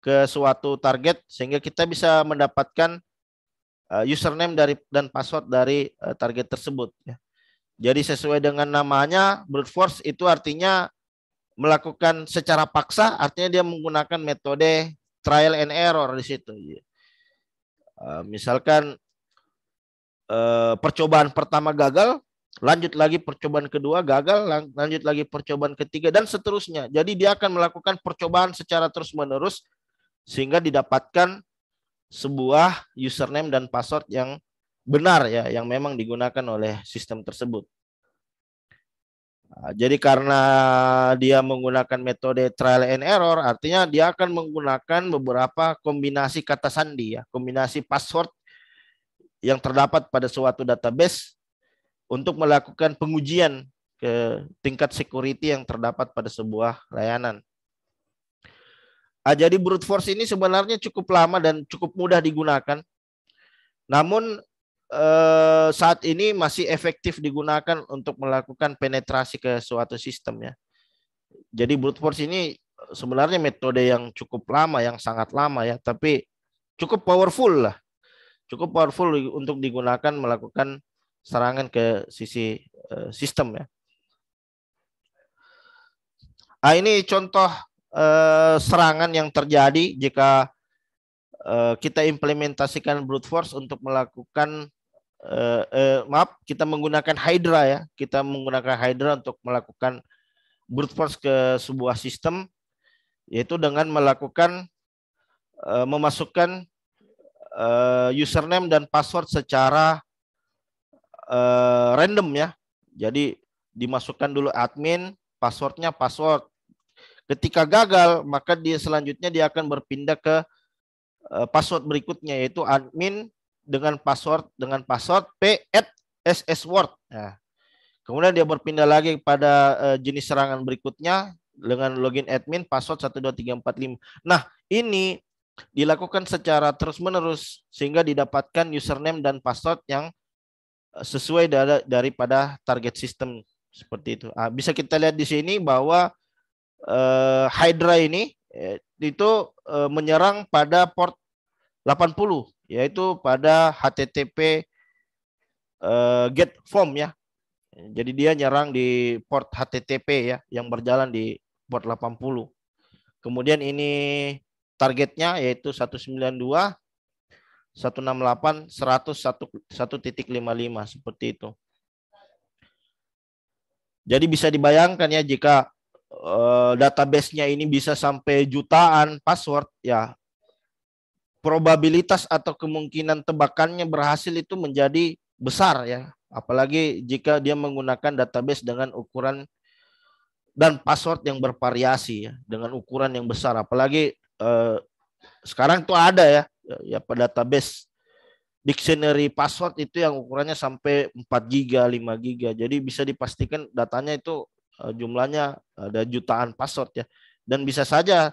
ke suatu target sehingga kita bisa mendapatkan eh, username dari dan password dari eh, target tersebut ya. Jadi sesuai dengan namanya brute force itu artinya melakukan secara paksa artinya dia menggunakan metode trial and error di situ. Ya. Eh, misalkan percobaan pertama gagal, lanjut lagi percobaan kedua gagal, lanjut lagi percobaan ketiga dan seterusnya. Jadi dia akan melakukan percobaan secara terus-menerus sehingga didapatkan sebuah username dan password yang benar ya yang memang digunakan oleh sistem tersebut. Ah, jadi karena dia menggunakan metode trial and error, artinya dia akan menggunakan beberapa kombinasi kata sandi ya, kombinasi password yang terdapat pada suatu database untuk melakukan pengujian ke tingkat security yang terdapat pada sebuah layanan. Nah, jadi brute force ini sebenarnya cukup lama dan cukup mudah digunakan. Namun eh, saat ini masih efektif digunakan untuk melakukan penetrasi ke suatu sistem ya. Jadi brute force ini sebenarnya metode yang cukup lama, yang sangat lama ya, tapi cukup powerful lah. Cukup powerful untuk digunakan melakukan serangan ke sisi eh, sistem ya. Nah, ini contoh eh, serangan yang terjadi jika eh, kita implementasikan brute force untuk melakukan eh, eh, maaf kita menggunakan Hydra ya kita menggunakan Hydra untuk melakukan brute force ke sebuah sistem yaitu dengan melakukan eh, memasukkan eh, username dan password secara eh, random ya jadi dimasukkan dulu admin passwordnya password Ketika gagal, maka dia selanjutnya dia akan berpindah ke eh, password berikutnya yaitu admin dengan password dengan password p at ssword. Nah, kemudian dia berpindah lagi pada eh, jenis serangan berikutnya dengan login admin password 12345. Nah, ini dilakukan secara terus-menerus sehingga didapatkan username dan password yang eh, sesuai daripada target sistem seperti itu. Ah, bisa kita lihat di sini bahwa uh, Hydra ini ya, itu uh, menyerang pada port 80 yaitu pada HTTP uh, eh, get form ya. Jadi dia nyerang di port HTTP ya yang berjalan di port 80. Kemudian ini targetnya yaitu 192 168 101.55 seperti itu. Jadi bisa dibayangkan ya jika uh, database-nya ini bisa sampai jutaan password ya probabilitas atau kemungkinan tebakannya berhasil itu menjadi besar ya apalagi jika dia menggunakan database dengan ukuran dan password yang bervariasi ya dengan ukuran yang besar apalagi eh, sekarang tuh ada ya ya pada ya, database dictionary password itu yang ukurannya sampai 4 giga 5 giga jadi bisa dipastikan datanya itu Eh, jumlahnya ada jutaan password ya dan bisa saja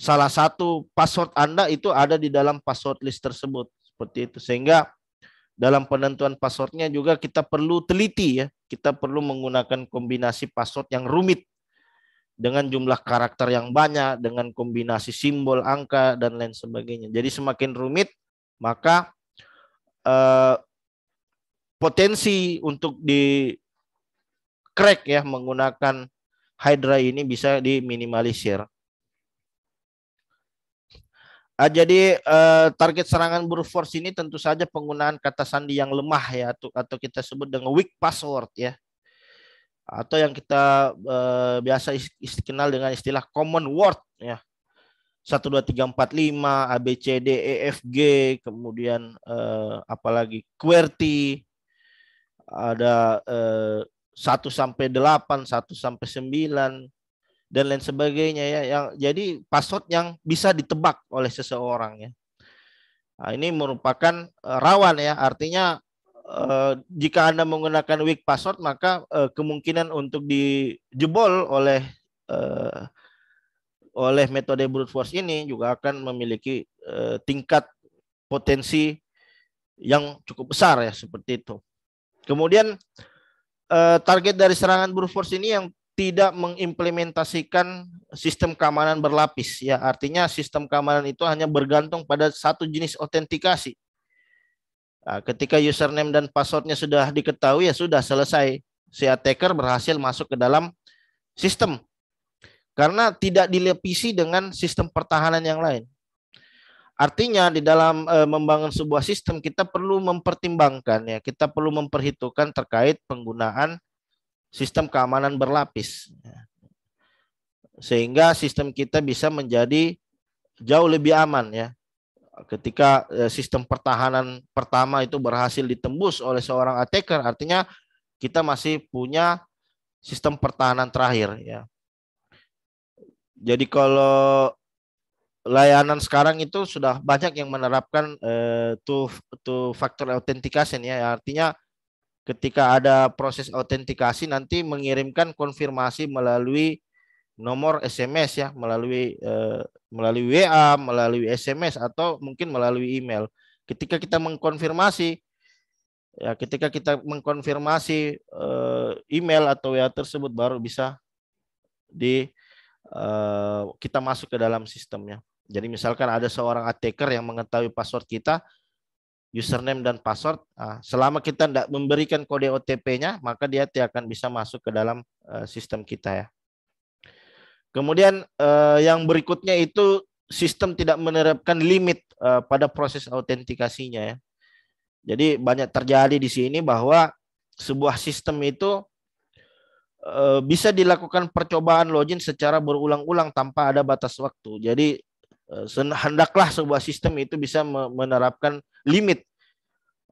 salah satu password Anda itu ada di dalam password list tersebut seperti itu sehingga dalam penentuan passwordnya juga kita perlu teliti ya kita perlu menggunakan kombinasi password yang rumit dengan jumlah karakter yang banyak dengan kombinasi simbol angka dan lain sebagainya jadi semakin rumit maka eh, potensi untuk di crack ya menggunakan Hydra ini bisa diminimalisir. Ah, jadi eh, target serangan brute force ini tentu saja penggunaan kata sandi yang lemah ya atau kita sebut dengan weak password ya atau yang kita eh, biasa kenal dengan istilah common word ya satu dua tiga empat lima A B C D E F G kemudian eh, apalagi QWERTY ada eh, 1 sampai 8, 1 sampai 9 dan lain sebagainya ya. Yang jadi password yang bisa ditebak oleh seseorang ya. Nah, ini merupakan e, rawan ya, artinya eh, jika Anda menggunakan weak password maka eh, kemungkinan untuk dijebol oleh eh, oleh metode brute force ini juga akan memiliki eh, tingkat potensi yang cukup besar ya seperti itu. Kemudian Eh, target dari serangan brute force ini yang tidak mengimplementasikan sistem keamanan berlapis ya artinya sistem keamanan itu hanya bergantung pada satu jenis autentikasi nah, ketika username dan passwordnya sudah diketahui ya sudah selesai si attacker berhasil masuk ke dalam sistem karena tidak dilapisi dengan sistem pertahanan yang lain Artinya di dalam e, membangun sebuah sistem kita perlu mempertimbangkan ya, kita perlu memperhitungkan terkait penggunaan sistem keamanan berlapis. Ya. Sehingga sistem kita bisa menjadi jauh lebih aman ya. Ketika e, sistem pertahanan pertama itu berhasil ditembus oleh seorang attacker, artinya kita masih punya sistem pertahanan terakhir ya. Jadi kalau layanan sekarang itu sudah banyak yang menerapkan eh, two factor authentication ya artinya ketika ada proses autentikasi nanti mengirimkan konfirmasi melalui nomor SMS ya melalui eh, melalui WA melalui SMS atau mungkin melalui email ketika kita mengkonfirmasi ya ketika kita mengkonfirmasi eh, email atau WA tersebut baru bisa di uh, kita masuk ke dalam sistemnya jadi misalkan ada seorang attacker yang mengetahui password kita, username dan password, ah, selama kita tidak memberikan kode OTP-nya, maka dia tidak akan bisa masuk ke dalam eh, sistem kita ya. Kemudian eh, yang berikutnya itu sistem tidak menerapkan limit eh, pada proses autentikasinya ya. Jadi banyak terjadi di sini bahwa sebuah sistem itu bisa dilakukan percobaan login secara berulang-ulang tanpa ada batas waktu. Jadi Eh, hendaklah sebuah sistem itu bisa menerapkan limit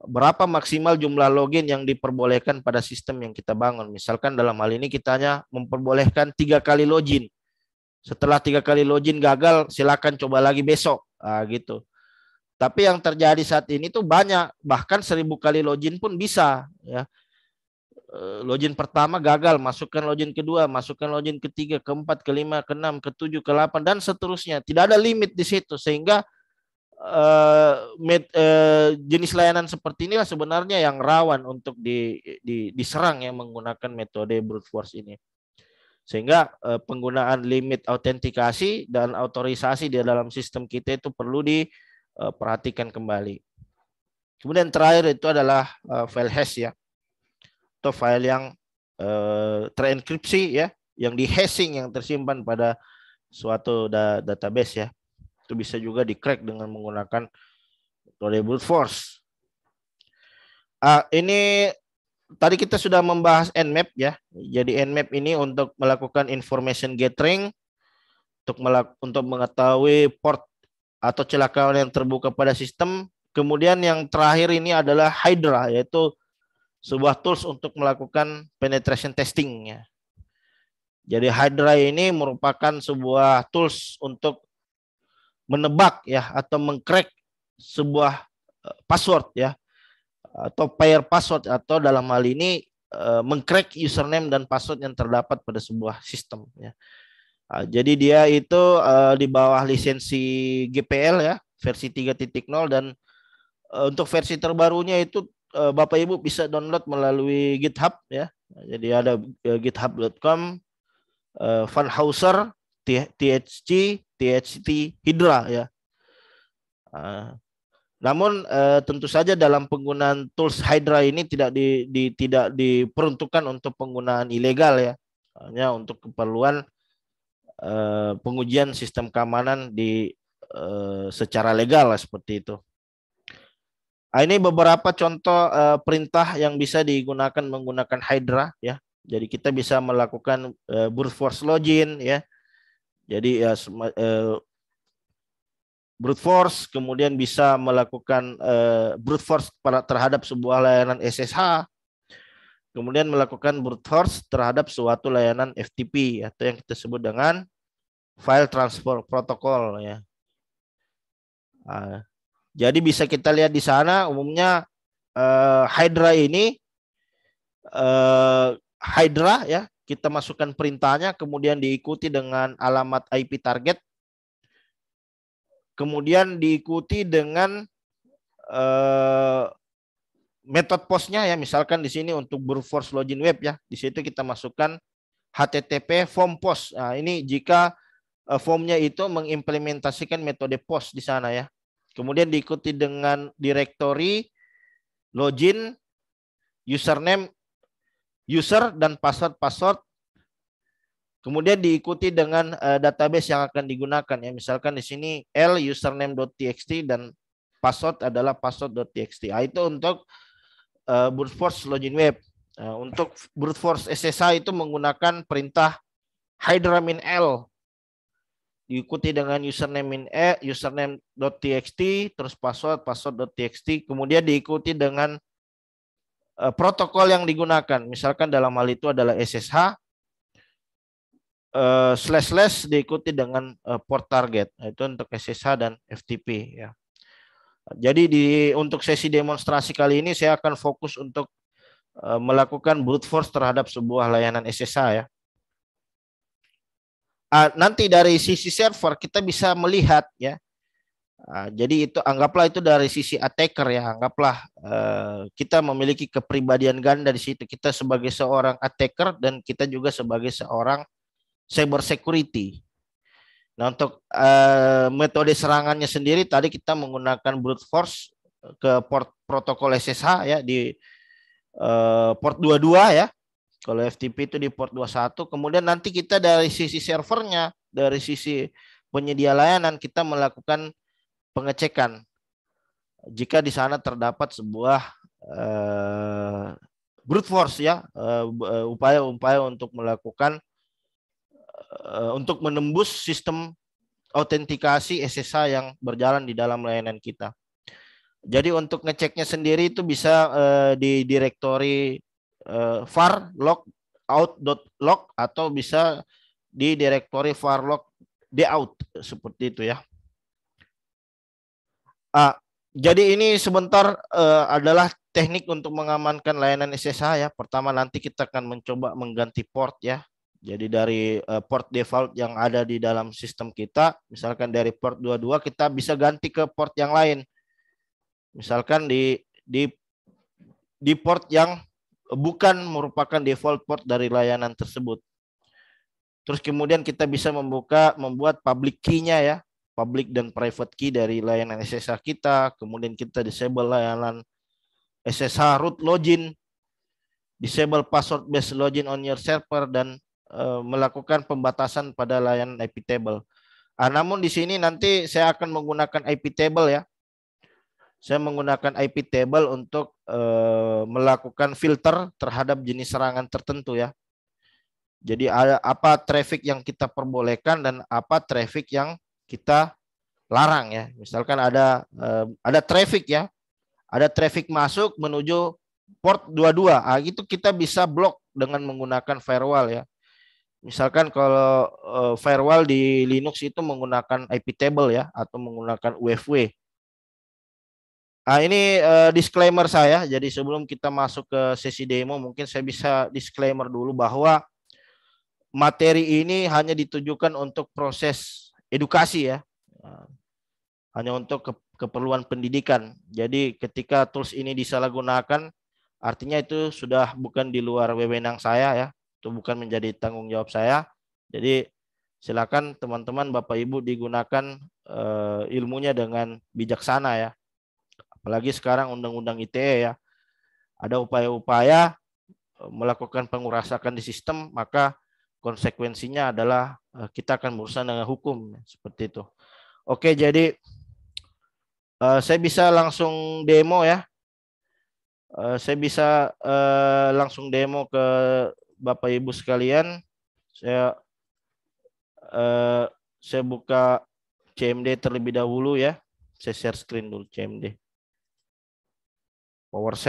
berapa maksimal jumlah login yang diperbolehkan pada sistem yang kita bangun. Misalkan dalam hal ini kita hanya memperbolehkan tiga kali login. Setelah tiga kali login gagal, silakan coba lagi besok. Nah, gitu. Tapi yang terjadi saat ini tuh banyak, bahkan seribu kali login pun bisa. Ya. Eh, login pertama gagal, masukkan login kedua, masukkan login ketiga, keempat, kelima, keenam, ketujuh, kelapan dan seterusnya. Tidak ada limit di situ sehingga Uh, eh, med, uh, eh, jenis layanan seperti inilah sebenarnya yang rawan untuk di, di, diserang yang menggunakan metode brute force ini. Sehingga uh, penggunaan limit autentikasi dan autorisasi di dalam sistem kita itu perlu diperhatikan kembali. Kemudian terakhir itu adalah uh, file hash ya atau file yang uh, eh, terenkripsi ya, yang di hashing yang tersimpan pada suatu da database ya. Itu bisa juga di crack dengan menggunakan metode brute force. Uh, ini tadi kita sudah membahas nmap ya. Jadi nmap ini untuk melakukan information gathering untuk untuk mengetahui port atau celakawan yang terbuka pada sistem. Kemudian yang terakhir ini adalah Hydra yaitu sebuah tools untuk melakukan penetration testing ya. Jadi Hydra ini merupakan sebuah tools untuk menebak ya atau mengcrack sebuah eh, password ya atau pair password atau dalam hal ini eh, mengcrack username dan password yang terdapat pada sebuah sistem ya. Ah, jadi dia itu eh, di bawah lisensi GPL ya versi 3.0 dan untuk versi terbarunya itu Eh, Bapak Ibu bisa download melalui GitHub ya. Jadi ada eh, github.com uh, eh, Funhauser THC THT Hydra ya. namun tentu saja dalam penggunaan tools Hydra ini tidak di, di tidak diperuntukkan untuk penggunaan ilegal ya. Hanya untuk keperluan pengujian sistem keamanan di secara legal seperti itu. Nah, ini beberapa contoh uh, perintah yang bisa digunakan menggunakan Hydra ya. Jadi kita bisa melakukan uh, brute force login ya. Jadi ya uh, brute force kemudian bisa melakukan uh, brute force terhadap sebuah layanan SSH. Kemudian melakukan brute force terhadap suatu layanan FTP atau yang kita sebut dengan file transfer protocol ya. Uh, jadi bisa kita lihat di sana umumnya uh, Hydra ini eh, Hydra ya kita masukkan perintahnya kemudian diikuti dengan alamat IP target kemudian diikuti dengan eh, metode postnya ya misalkan di sini untuk brute force login web ya di situ kita masukkan HTTP form post nah ini jika eh, formnya itu mengimplementasikan metode post di sana ya Kemudian diikuti dengan directory, login, username, user dan password-password. Kemudian diikuti dengan eh, database yang akan digunakan ya. Misalkan di sini l username.txt dan password adalah password.txt. Nah, itu untuk uh, brute force login web. Eh, untuk brute force SSH itu menggunakan perintah hydramin l diikuti dengan username in e, eh, username.txt terus password password.txt kemudian diikuti dengan uh, protokol yang digunakan misalkan dalam hal itu adalah SSH uh, eh, slash slash diikuti dengan uh, port target nah, itu untuk SSH dan FTP ya jadi di untuk sesi demonstrasi kali ini saya akan fokus untuk melakukan brute force terhadap sebuah layanan SSH ya uh, nanti dari sisi server kita bisa melihat ya. Uh, jadi itu anggaplah itu dari sisi attacker ya, anggaplah uh, kita memiliki kepribadian ganda di situ. Kita sebagai seorang attacker dan kita juga sebagai seorang cyber security. Nah, untuk uh, metode serangannya sendiri tadi kita menggunakan brute force ke port protokol SSH ya di uh, port 22 ya. Kalau FTP itu di port 21, kemudian nanti kita dari sisi servernya, dari sisi penyedia layanan kita melakukan pengecekan jika di sana terdapat sebuah uh, brute force ya eh, eh, upaya-upaya uh, untuk melakukan uh, untuk menembus sistem autentikasi SSA yang berjalan di dalam layanan kita. Jadi untuk ngeceknya sendiri itu bisa uh, di direktori uh, var log log atau bisa di direktori var log out seperti itu ya. Ah, jadi ini sebentar uh, adalah teknik untuk mengamankan layanan SSH ya. Pertama nanti kita akan mencoba mengganti port ya. Jadi dari uh, port default yang ada di dalam sistem kita, misalkan dari port 22 kita bisa ganti ke port yang lain. Misalkan di di di port yang bukan merupakan default port dari layanan tersebut. Terus kemudian kita bisa membuka membuat public key-nya ya, public dan private key dari layanan SSH kita, kemudian kita disable layanan SSH root login, disable password based login on your server dan e, melakukan pembatasan pada layanan IP table. Ah, namun di sini nanti saya akan menggunakan IP table ya saya menggunakan IP table untuk e, melakukan filter terhadap jenis serangan tertentu ya. Jadi ada apa traffic yang kita perbolehkan dan apa traffic yang kita larang ya. Misalkan ada e, ada traffic ya. Ada traffic masuk menuju port 22. Ah itu kita bisa blok dengan menggunakan firewall ya. Misalkan kalau e, firewall di Linux itu menggunakan IP table ya atau menggunakan UFW Nah, ini uh, disclaimer saya. Jadi sebelum kita masuk ke sesi demo, mungkin saya bisa disclaimer dulu bahwa materi ini hanya ditujukan untuk proses edukasi ya. Ah, hanya untuk ke keperluan pendidikan. Jadi ketika tools ini disalahgunakan, artinya itu sudah bukan di luar wewenang saya ya. Itu bukan menjadi tanggung jawab saya. Jadi silakan teman-teman Bapak Ibu digunakan uh, ilmunya dengan bijaksana ya Apalagi sekarang undang-undang ITE ya. Ada upaya-upaya eh, melakukan pengurasakan di sistem, maka konsekuensinya adalah eh, kita akan berusaha dengan hukum seperti itu. Oke, jadi eh, saya bisa langsung demo ya. Saya bisa langsung demo ke Bapak Ibu sekalian. Saya saya buka CMD terlebih dahulu ya. Saya share screen dulu CMD power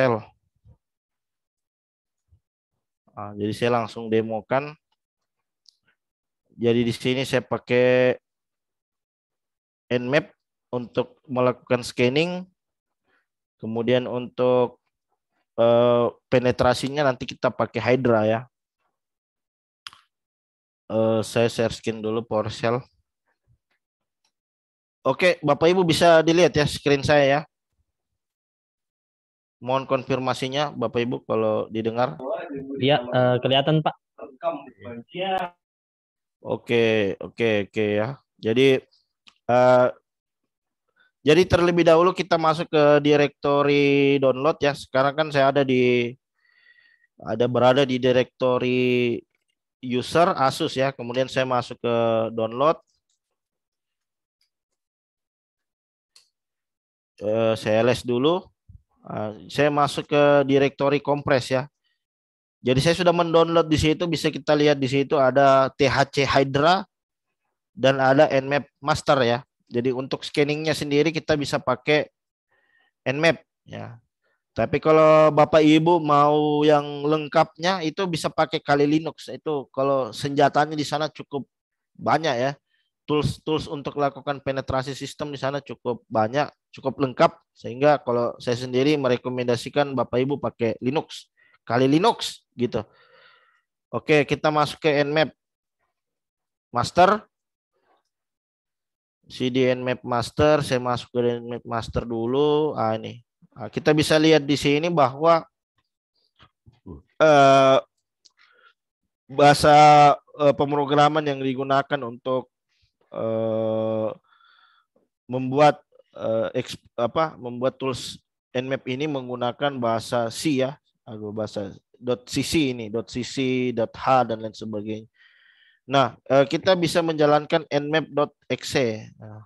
Nah, jadi saya langsung demokan. Jadi di sini saya pakai Nmap untuk melakukan scanning. Kemudian untuk eh, penetrasinya nanti kita pakai Hydra ya. Eh, saya share skin dulu PowerShell. Oke, Bapak Ibu bisa dilihat ya screen saya ya. Mohon konfirmasinya Bapak Ibu kalau didengar. Iya, uh, kelihatan Pak. Oke, oke, oke ya. Jadi uh, jadi terlebih dahulu kita masuk ke direktori download ya. Sekarang kan saya ada di ada berada di direktori user Asus ya. Kemudian saya masuk ke download. Uh, saya les dulu. Ah, saya masuk ke direktori kompres ya. Jadi saya sudah mendownload di situ bisa kita lihat di situ ada THC Hydra dan ada Nmap Master ya. Jadi untuk scanningnya sendiri kita bisa pakai Nmap ya. Tapi kalau Bapak Ibu mau yang lengkapnya itu bisa pakai Kali Linux itu kalau senjatanya di sana cukup banyak ya tools tools untuk lakukan penetrasi sistem di sana cukup banyak, cukup lengkap sehingga kalau saya sendiri merekomendasikan Bapak Ibu pakai Linux. Kali Linux gitu. Oke, kita masuk ke Nmap Master. CD Nmap Master, saya masuk ke Nmap Master dulu. Ah ini. Nah, kita bisa lihat di sini bahwa eh, bahasa eh, pemrograman yang digunakan untuk Eh, membuat uh, eh, exp, apa membuat tools nmap ini menggunakan bahasa C ya atau bahasa .cc ini .cc .h dan lain sebagainya nah uh, kita bisa menjalankan nmap.exe nah,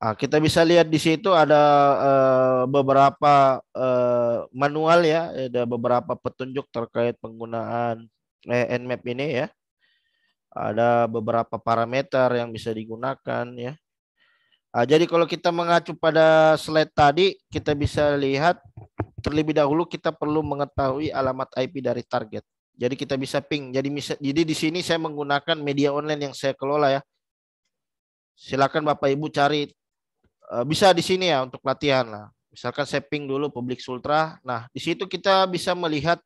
Nah, kita bisa lihat di situ ada uh, beberapa uh, manual ya, ada beberapa petunjuk terkait penggunaan eh, Nmap ini ya ada beberapa parameter yang bisa digunakan ya. Nah, jadi kalau kita mengacu pada slide tadi, kita bisa lihat terlebih dahulu kita perlu mengetahui alamat IP dari target. Jadi kita bisa ping. Jadi bisa, jadi di sini saya menggunakan media online yang saya kelola ya. Silakan Bapak Ibu cari eh, bisa di sini ya untuk latihan lah. Misalkan saya ping dulu publik sultra. Nah, di situ kita bisa melihat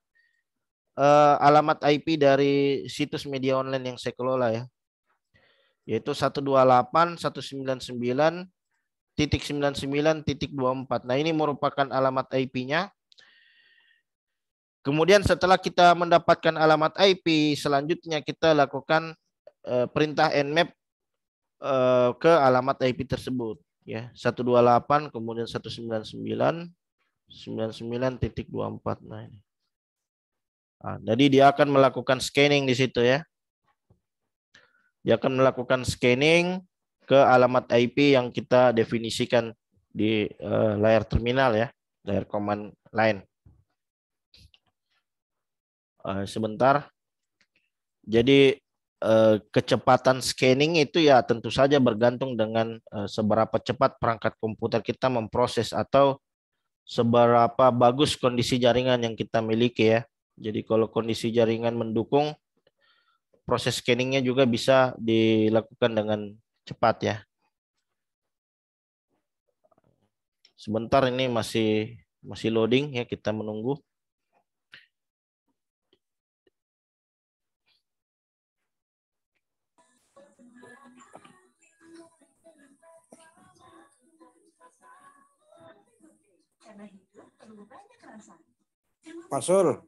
uh, alamat IP dari situs media online yang saya kelola ya. Yaitu 128.199.99.24. Nah ini merupakan alamat IP-nya. Kemudian setelah kita mendapatkan alamat IP, selanjutnya kita lakukan uh, perintah nmap uh, eh, ke alamat IP tersebut ya 128 kemudian 199 99.24. nah ini Nah, jadi dia akan melakukan scanning di situ ya. Dia akan melakukan scanning ke alamat IP yang kita definisikan di uh, layar terminal ya, layar command line. Uh, sebentar. Jadi uh, kecepatan scanning itu ya tentu saja bergantung dengan uh, seberapa cepat perangkat komputer kita memproses atau seberapa bagus kondisi jaringan yang kita miliki ya. Jadi kalau kondisi jaringan mendukung, proses scanningnya juga bisa dilakukan dengan cepat ya. Sebentar ini masih masih loading ya kita menunggu. Pasur.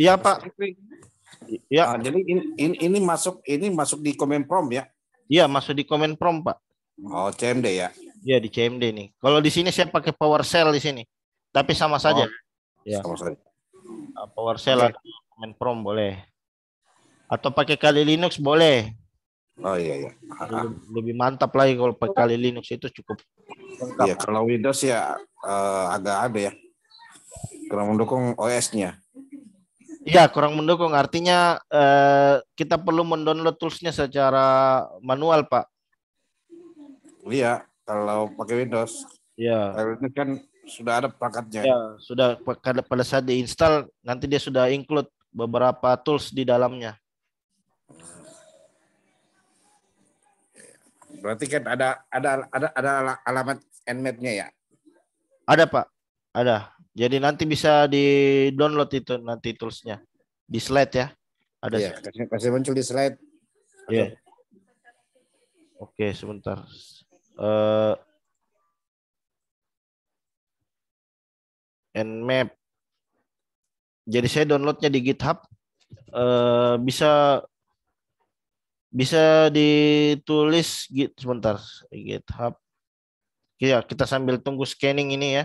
Iya Pak. Iya. iya, Nah, jadi ini, ini, ini masuk ini masuk di prom ya? Iya masuk di prom Pak. Oh CMD ya? Iya di CMD nih. Kalau di sini saya pakai power cell di sini, tapi sama oh, saja. Oh, ya. Sama saja. Nah, power cell okay. Iya. atau Kemenprom boleh. Atau pakai kali Linux boleh. Oh iya iya. Lebih, lebih mantap lagi kalau pakai kali Linux itu cukup. Iya kalau Windows ya uh, agak ada ya. Karena mendukung OS-nya. Iya, kurang mendukung. Artinya eh, kita perlu mendownload toolsnya secara manual, Pak. Iya, kalau pakai Windows. Iya. Karena Windows kan sudah ada perangkatnya. Iya, sudah pada saat diinstal nanti dia sudah include beberapa tools di dalamnya. Berarti kan ada ada ada ada alamat nmap-nya ya? Ada, Pak. Ada jadi nanti bisa di download itu nanti toolsnya di slide ya. Ada ya, kasih, muncul di slide. Iya. Yeah. Oke okay, sebentar. Uh, eh, and map. Jadi saya downloadnya di GitHub. Uh, bisa bisa ditulis git sebentar GitHub. Ya kita sambil tunggu scanning ini ya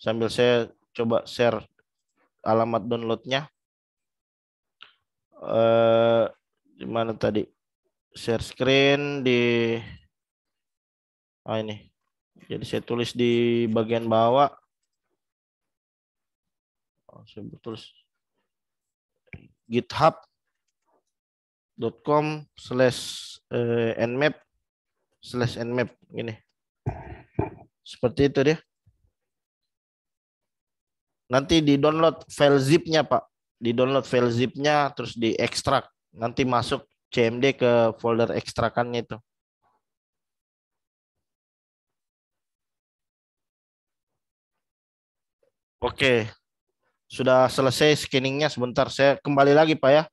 sambil saya coba share alamat downloadnya. Eh, di mana tadi? Share screen di ah ini. Jadi saya tulis di bagian bawah. Oh, saya tulis github.com slash eh, nmap slash nmap ini seperti itu dia Nanti di download file zipnya Pak. Di download file zipnya terus di ekstrak. Nanti masuk CMD ke folder ekstrakannya itu. Oke, sudah selesai scanningnya sebentar. Saya kembali lagi Pak ya.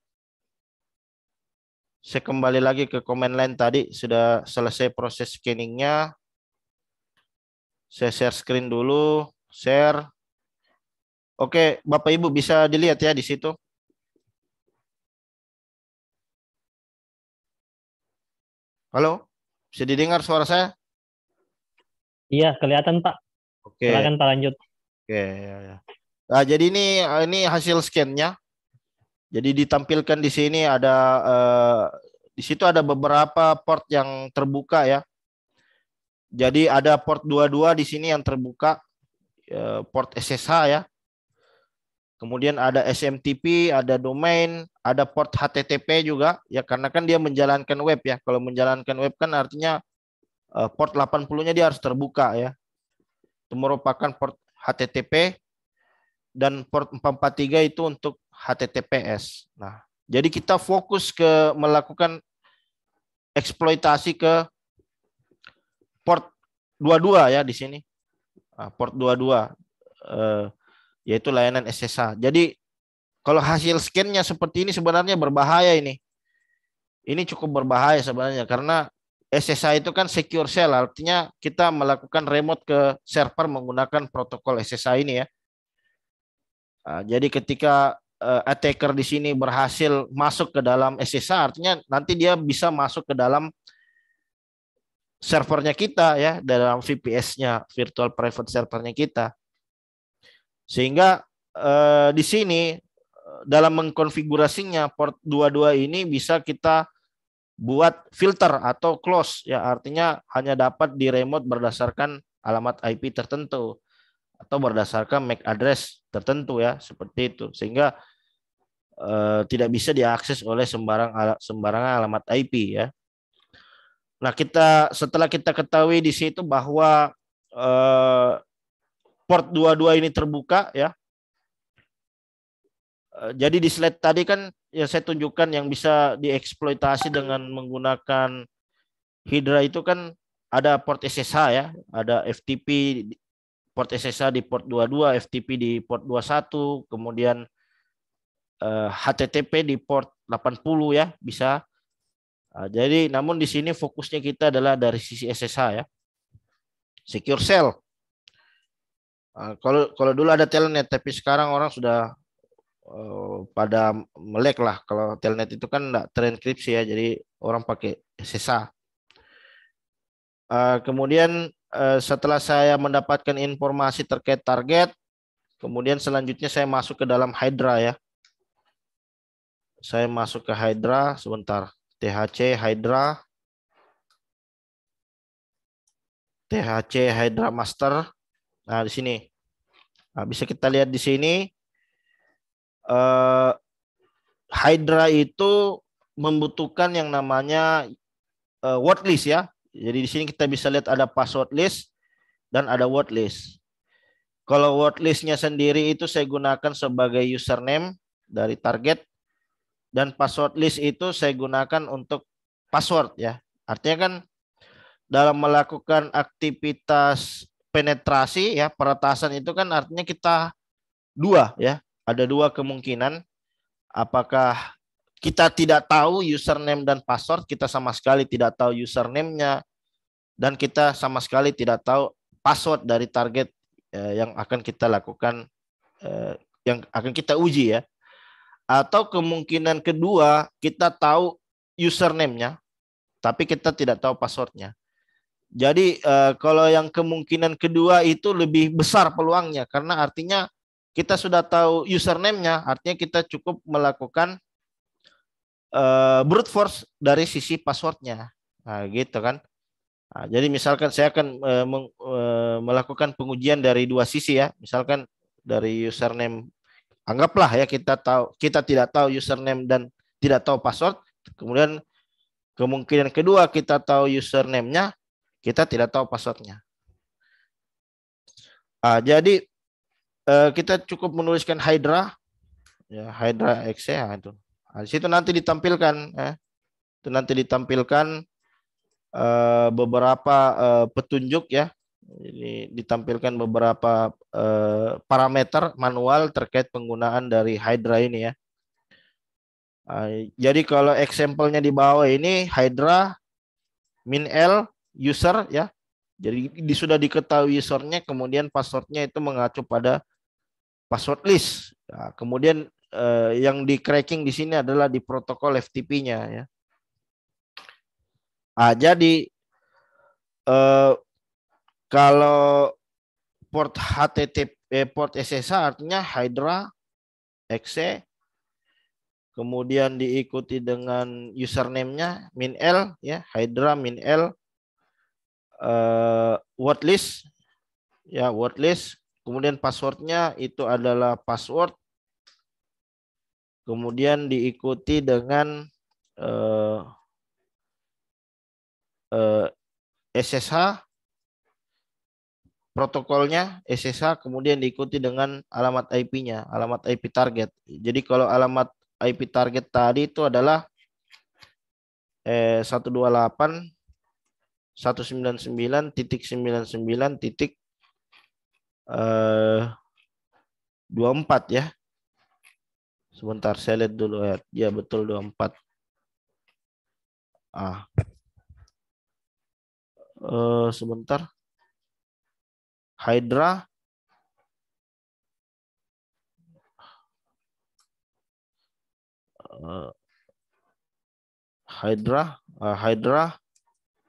Saya kembali lagi ke comment line tadi. Sudah selesai proses scanningnya. Saya share screen dulu. Share. Oke, Bapak Ibu bisa dilihat ya di situ. Halo, bisa didengar suara saya? Iya, kelihatan Pak. Oke. Silakan Pak lanjut. Oke. Ya, ya. Nah, jadi ini ini hasil scan-nya. Jadi ditampilkan di sini ada eh, di situ ada beberapa port yang terbuka ya. Jadi ada port 22 di sini yang terbuka eh, port SSH ya. Kemudian ada SMTP, ada domain, ada port HTTP juga ya karena kan dia menjalankan web ya. Kalau menjalankan web kan artinya eh, port 80-nya dia harus terbuka ya. Itu merupakan port HTTP dan port 443 itu untuk HTTPS. Nah, jadi kita fokus ke melakukan eksploitasi ke port 22 ya di sini. Nah, port 22 eh, yaitu layanan SSA. Jadi kalau hasil scan-nya seperti ini sebenarnya berbahaya ini. Ini cukup berbahaya sebenarnya karena SSA itu kan secure shell artinya kita melakukan remote ke server menggunakan protokol SSA ini ya. Ah, jadi ketika eh, attacker di sini berhasil masuk ke dalam SSA, artinya nanti dia bisa masuk ke dalam servernya kita ya dalam VPS-nya virtual private servernya kita sehingga eh, di sini dalam mengkonfigurasinya port 22 ini bisa kita buat filter atau close ya artinya hanya dapat di remote berdasarkan alamat IP tertentu atau berdasarkan MAC address tertentu ya seperti itu sehingga eh, tidak bisa diakses oleh sembarang sembarangan alamat IP ya. Nah kita setelah kita ketahui di situ bahwa eh, port 22 ini terbuka ya. Eh, jadi di slide tadi kan ya saya tunjukkan yang bisa dieksploitasi dengan menggunakan Hydra itu kan ada port SSH ya, ada FTP port SSH di port 22, FTP di port 21, kemudian eh, HTTP di port 80 ya, bisa. Nah, jadi namun di sini fokusnya kita adalah dari sisi SSH ya. Secure cell. Ah, kalau kalau dulu ada telnet tapi sekarang orang sudah eh, pada melek lah kalau telnet itu kan tidak terenkripsi ya jadi orang pakai sisa ah, kemudian eh, setelah saya mendapatkan informasi terkait target, kemudian selanjutnya saya masuk ke dalam Hydra ya. Saya masuk ke Hydra sebentar. THC Hydra THC Hydra Master. Nah, di sini. Nah, bisa kita lihat di sini uh, Hydra itu membutuhkan yang namanya uh, word list ya. Jadi di sini kita bisa lihat ada password list dan ada word list. Kalau word listnya sendiri itu saya gunakan sebagai username dari target dan password list itu saya gunakan untuk password ya. Artinya kan dalam melakukan aktivitas penetrasi ya peretasan itu kan artinya kita dua ya ada dua kemungkinan apakah kita tidak tahu username dan password kita sama sekali tidak tahu username-nya dan kita sama sekali tidak tahu password dari target eh, yang akan kita lakukan eh, yang akan kita uji ya atau kemungkinan kedua kita tahu username-nya tapi kita tidak tahu passwordnya jadi uh, kalau yang kemungkinan kedua itu lebih besar peluangnya karena artinya kita sudah tahu username-nya, artinya kita cukup melakukan uh, brute force dari sisi passwordnya, nah, gitu kan? Nah, jadi misalkan saya akan uh, meng, uh, melakukan pengujian dari dua sisi ya, misalkan dari username, anggaplah ya kita tahu kita tidak tahu username dan tidak tahu password, kemudian kemungkinan kedua kita tahu username-nya, kita tidak tahu passwordnya. Ah, jadi eh, kita cukup menuliskan Hydra, ya Hydra ya, itu. Nah, di situ nanti ditampilkan, eh, itu nanti ditampilkan eh, beberapa eh, petunjuk ya. Ini ditampilkan beberapa eh, parameter manual terkait penggunaan dari Hydra ini ya. Ah, jadi kalau example-nya di bawah ini Hydra min L user ya. Jadi di, sudah diketahui usernya, kemudian passwordnya itu mengacu pada password list. Nah, kemudian eh, yang di cracking di sini adalah di protokol FTP-nya ya. Nah, jadi eh, kalau port HTTP eh, port SSH artinya Hydra XE kemudian diikuti dengan username-nya min L ya Hydra min L uh, word list ya word list kemudian passwordnya itu adalah password kemudian diikuti dengan uh, eh, uh, eh, SSH protokolnya SSH kemudian diikuti dengan alamat IP-nya, alamat IP target. Jadi kalau alamat IP target tadi itu adalah eh, 128 199.99 24 eh, ya. Sebentar saya lihat dulu ya. Ya betul 24. Ah. Uh, sebentar. Hydra eh, Hydra, uh, Hydra,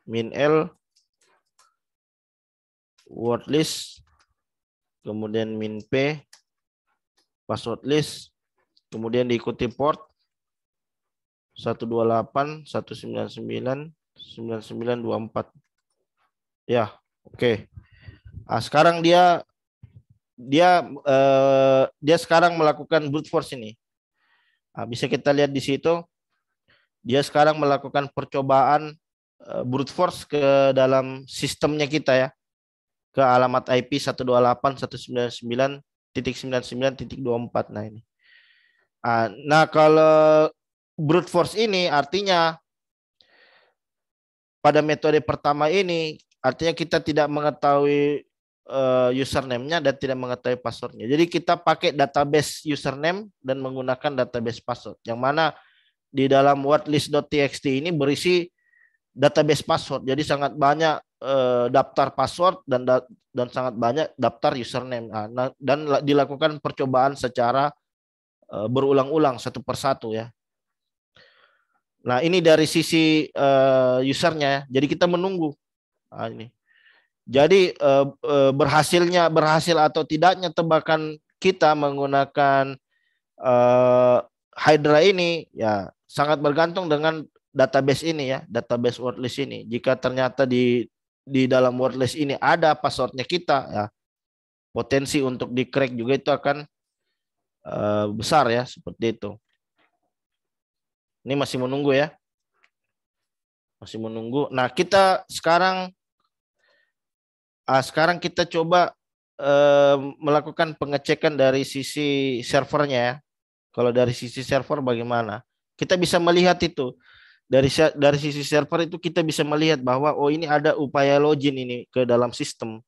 min L word list kemudian min P password list kemudian diikuti port 128 199 9924 ya oke okay. nah, sekarang dia dia eh, dia sekarang melakukan brute force ini nah, bisa kita lihat di situ dia sekarang melakukan percobaan Eh, brute force ke dalam sistemnya kita ya ke alamat IP 128.199.99.24 nah ini ah, nah kalau brute force ini artinya pada metode pertama ini artinya kita tidak mengetahui eh, username-nya dan tidak mengetahui passwordnya jadi kita pakai database username dan menggunakan database password yang mana di dalam wordlist.txt ini berisi database password. Jadi sangat banyak uh, daftar password dan da dan sangat banyak daftar username. Nah, dan dilakukan percobaan secara uh, berulang-ulang satu persatu ya. Nah, ini dari sisi uh, usernya. Jadi kita menunggu. Nah, ini. Jadi uh, uh, berhasilnya berhasil atau tidaknya tebakan kita menggunakan uh, Hydra ini ya sangat bergantung dengan database ini ya, database Wordlist ini. Jika ternyata di di dalam Wordlist ini ada passwordnya kita ya, potensi untuk di crack juga itu akan uh, besar ya seperti itu. Ini masih menunggu ya, masih menunggu. Nah kita sekarang uh, sekarang kita coba uh, melakukan pengecekan dari sisi servernya ya. Kalau dari sisi server bagaimana? Kita bisa melihat itu dari dari sisi server itu kita bisa melihat bahwa oh ini ada upaya login ini ke dalam sistem.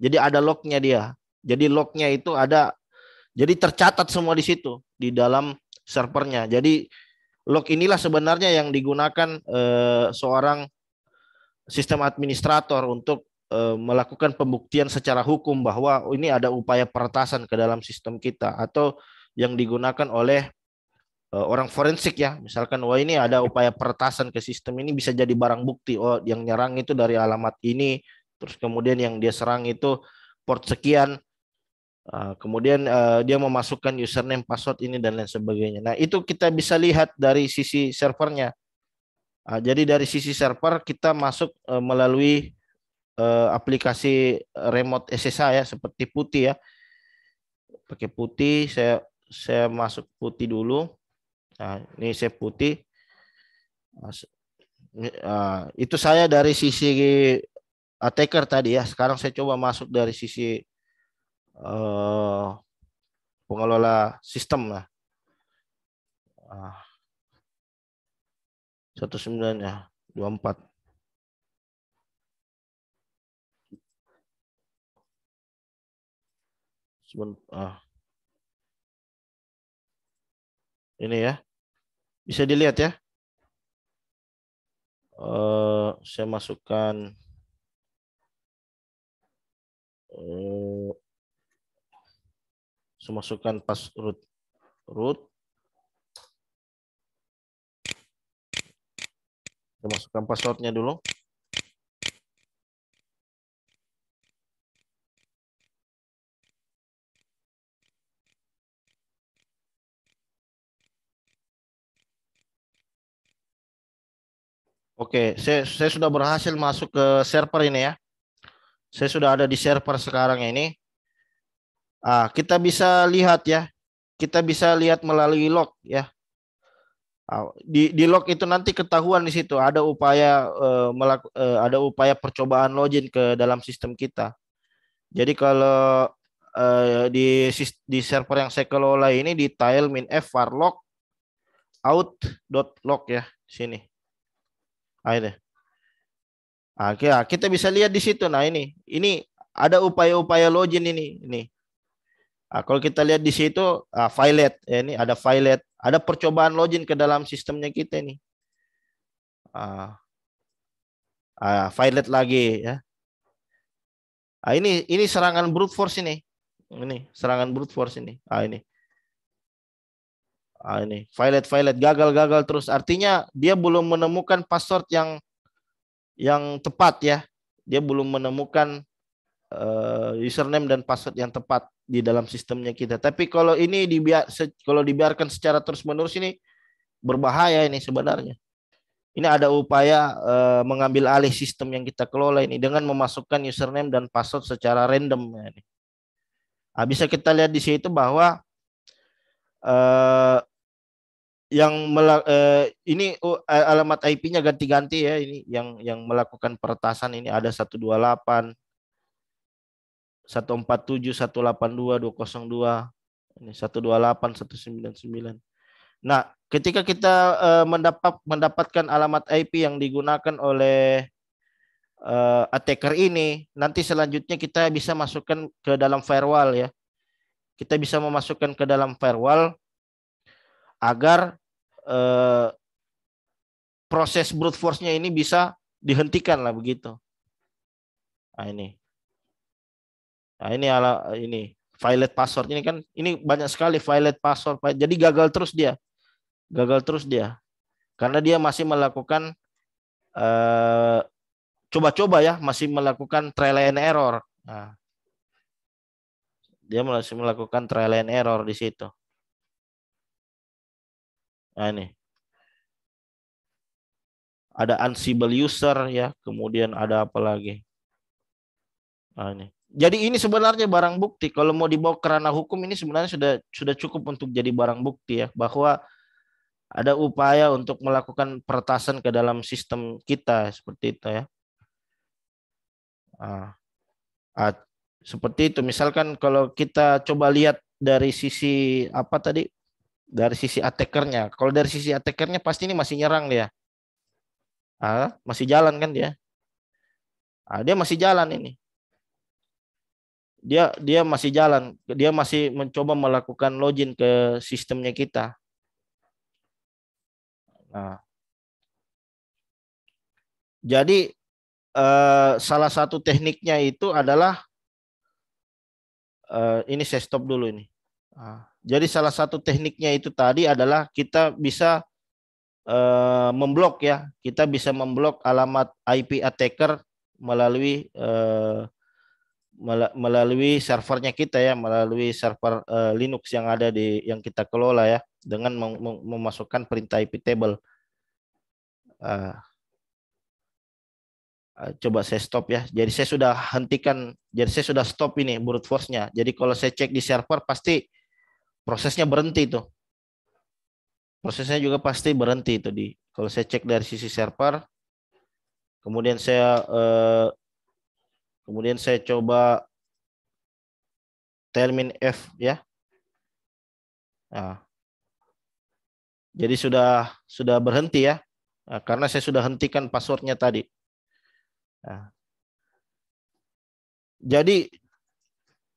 Jadi ada lognya dia. Jadi lognya itu ada jadi tercatat semua di situ di dalam servernya. Jadi log inilah sebenarnya yang digunakan eh, seorang sistem administrator untuk eh, melakukan pembuktian secara hukum bahwa oh, ini ada upaya peretasan ke dalam sistem kita atau yang digunakan oleh Eh, orang forensik ya misalkan wah ini ada upaya peretasan ke sistem ini bisa jadi barang bukti oh yang nyerang itu dari alamat ini terus kemudian yang dia serang itu port sekian eh, kemudian eh, dia memasukkan username password ini dan lain sebagainya nah itu kita bisa lihat dari sisi servernya jadi dari sisi server kita masuk melalui aplikasi remote SSH ya seperti putih ya pakai putih saya saya masuk putih dulu Nah, ini chef putih. Nah, itu saya dari sisi attacker ah, tadi ya. Sekarang saya coba masuk dari sisi uh, pengelola sistem lah. Ah, satu sembilan ya, dua empat. Sebentar. Ah. Ini ya. Bisa dilihat ya. Uh, saya masukkan uh, saya masukkan pas root root saya masukkan passwordnya dulu. Oke, saya, saya sudah berhasil masuk ke server ini ya. Saya sudah ada di server sekarang ini. Ah, kita bisa lihat ya. Kita bisa lihat melalui log ya. Ah, di, di log itu nanti ketahuan di situ ada upaya eh, melaku, eh, ada upaya percobaan login ke dalam sistem kita. Jadi kalau eh, di di server yang saya kelola ini di tile min f var log out.log ya sini. Akhirnya. Oke, kita bisa lihat di situ. Nah, ini ini ada upaya-upaya login ini. Ini. Nah, kalau kita lihat di situ uh, violet ya ini ada violet, ada percobaan login ke dalam sistemnya kita ini. Ah. Uh, uh, violet lagi ya. Ah, ini ini serangan brute force ini. Ini serangan brute force ini. Ah ini ah, ini violet violet gagal gagal terus artinya dia belum menemukan password yang yang tepat ya dia belum menemukan uh, username dan password yang tepat di dalam sistemnya kita tapi kalau ini dibiar kalau dibiarkan secara terus menerus ini berbahaya ini sebenarnya ini ada upaya uh, mengambil alih sistem yang kita kelola ini dengan memasukkan username dan password secara random ya, ini. Nah, bisa kita lihat di situ bahwa uh, yang melak uh, eh, ini uh, alamat IP-nya ganti-ganti ya ini yang yang melakukan peretasan ini ada 128 147 182 202 ini 128 199. Nah, ketika kita uh, eh, mendapat mendapatkan alamat IP yang digunakan oleh uh, attacker ini, nanti selanjutnya kita bisa masukkan ke dalam firewall ya kita bisa memasukkan ke dalam firewall agar eh, proses brute force-nya ini bisa dihentikan lah begitu. Nah ini. Nah ini ala ini violet password ini kan ini banyak sekali violet password. Jadi gagal terus dia. Gagal terus dia. Karena dia masih melakukan coba eh, coba-coba ya masih melakukan trial and error. Nah, dia masih melakukan trial and error di situ. Nah, ini. Ada unsible user ya, kemudian ada apa lagi? Nah, ini. Jadi ini sebenarnya barang bukti. Kalau mau dibawa ke ranah hukum ini sebenarnya sudah sudah cukup untuk jadi barang bukti ya bahwa ada upaya untuk melakukan pertasan ke dalam sistem kita seperti itu ya. Ah. Seperti itu misalkan kalau kita coba lihat dari sisi apa tadi? Dari sisi attackernya. Kalau dari sisi attackernya pasti ini masih nyerang dia. Ah, masih jalan kan dia? Ah, dia masih jalan ini. Dia dia masih jalan, dia masih mencoba melakukan login ke sistemnya kita. Nah. Jadi eh, salah satu tekniknya itu adalah uh, ini saya stop dulu ini. Ah. Jadi salah satu tekniknya itu tadi adalah kita bisa uh, memblok ya, kita bisa memblok alamat IP attacker melalui uh, melalui servernya kita ya, melalui server uh, Linux yang ada di yang kita kelola ya, dengan mem memasukkan perintah IP table. Uh, Eh, coba saya stop ya. Jadi saya sudah hentikan, jadi saya sudah stop ini brute force-nya. Jadi kalau saya cek di server pasti prosesnya berhenti itu. Prosesnya juga pasti berhenti itu di kalau saya cek dari sisi server. Kemudian saya eh, kemudian saya coba termin F ya. Nah. Jadi sudah sudah berhenti ya. Nah, karena saya sudah hentikan passwordnya tadi. Ya. Jadi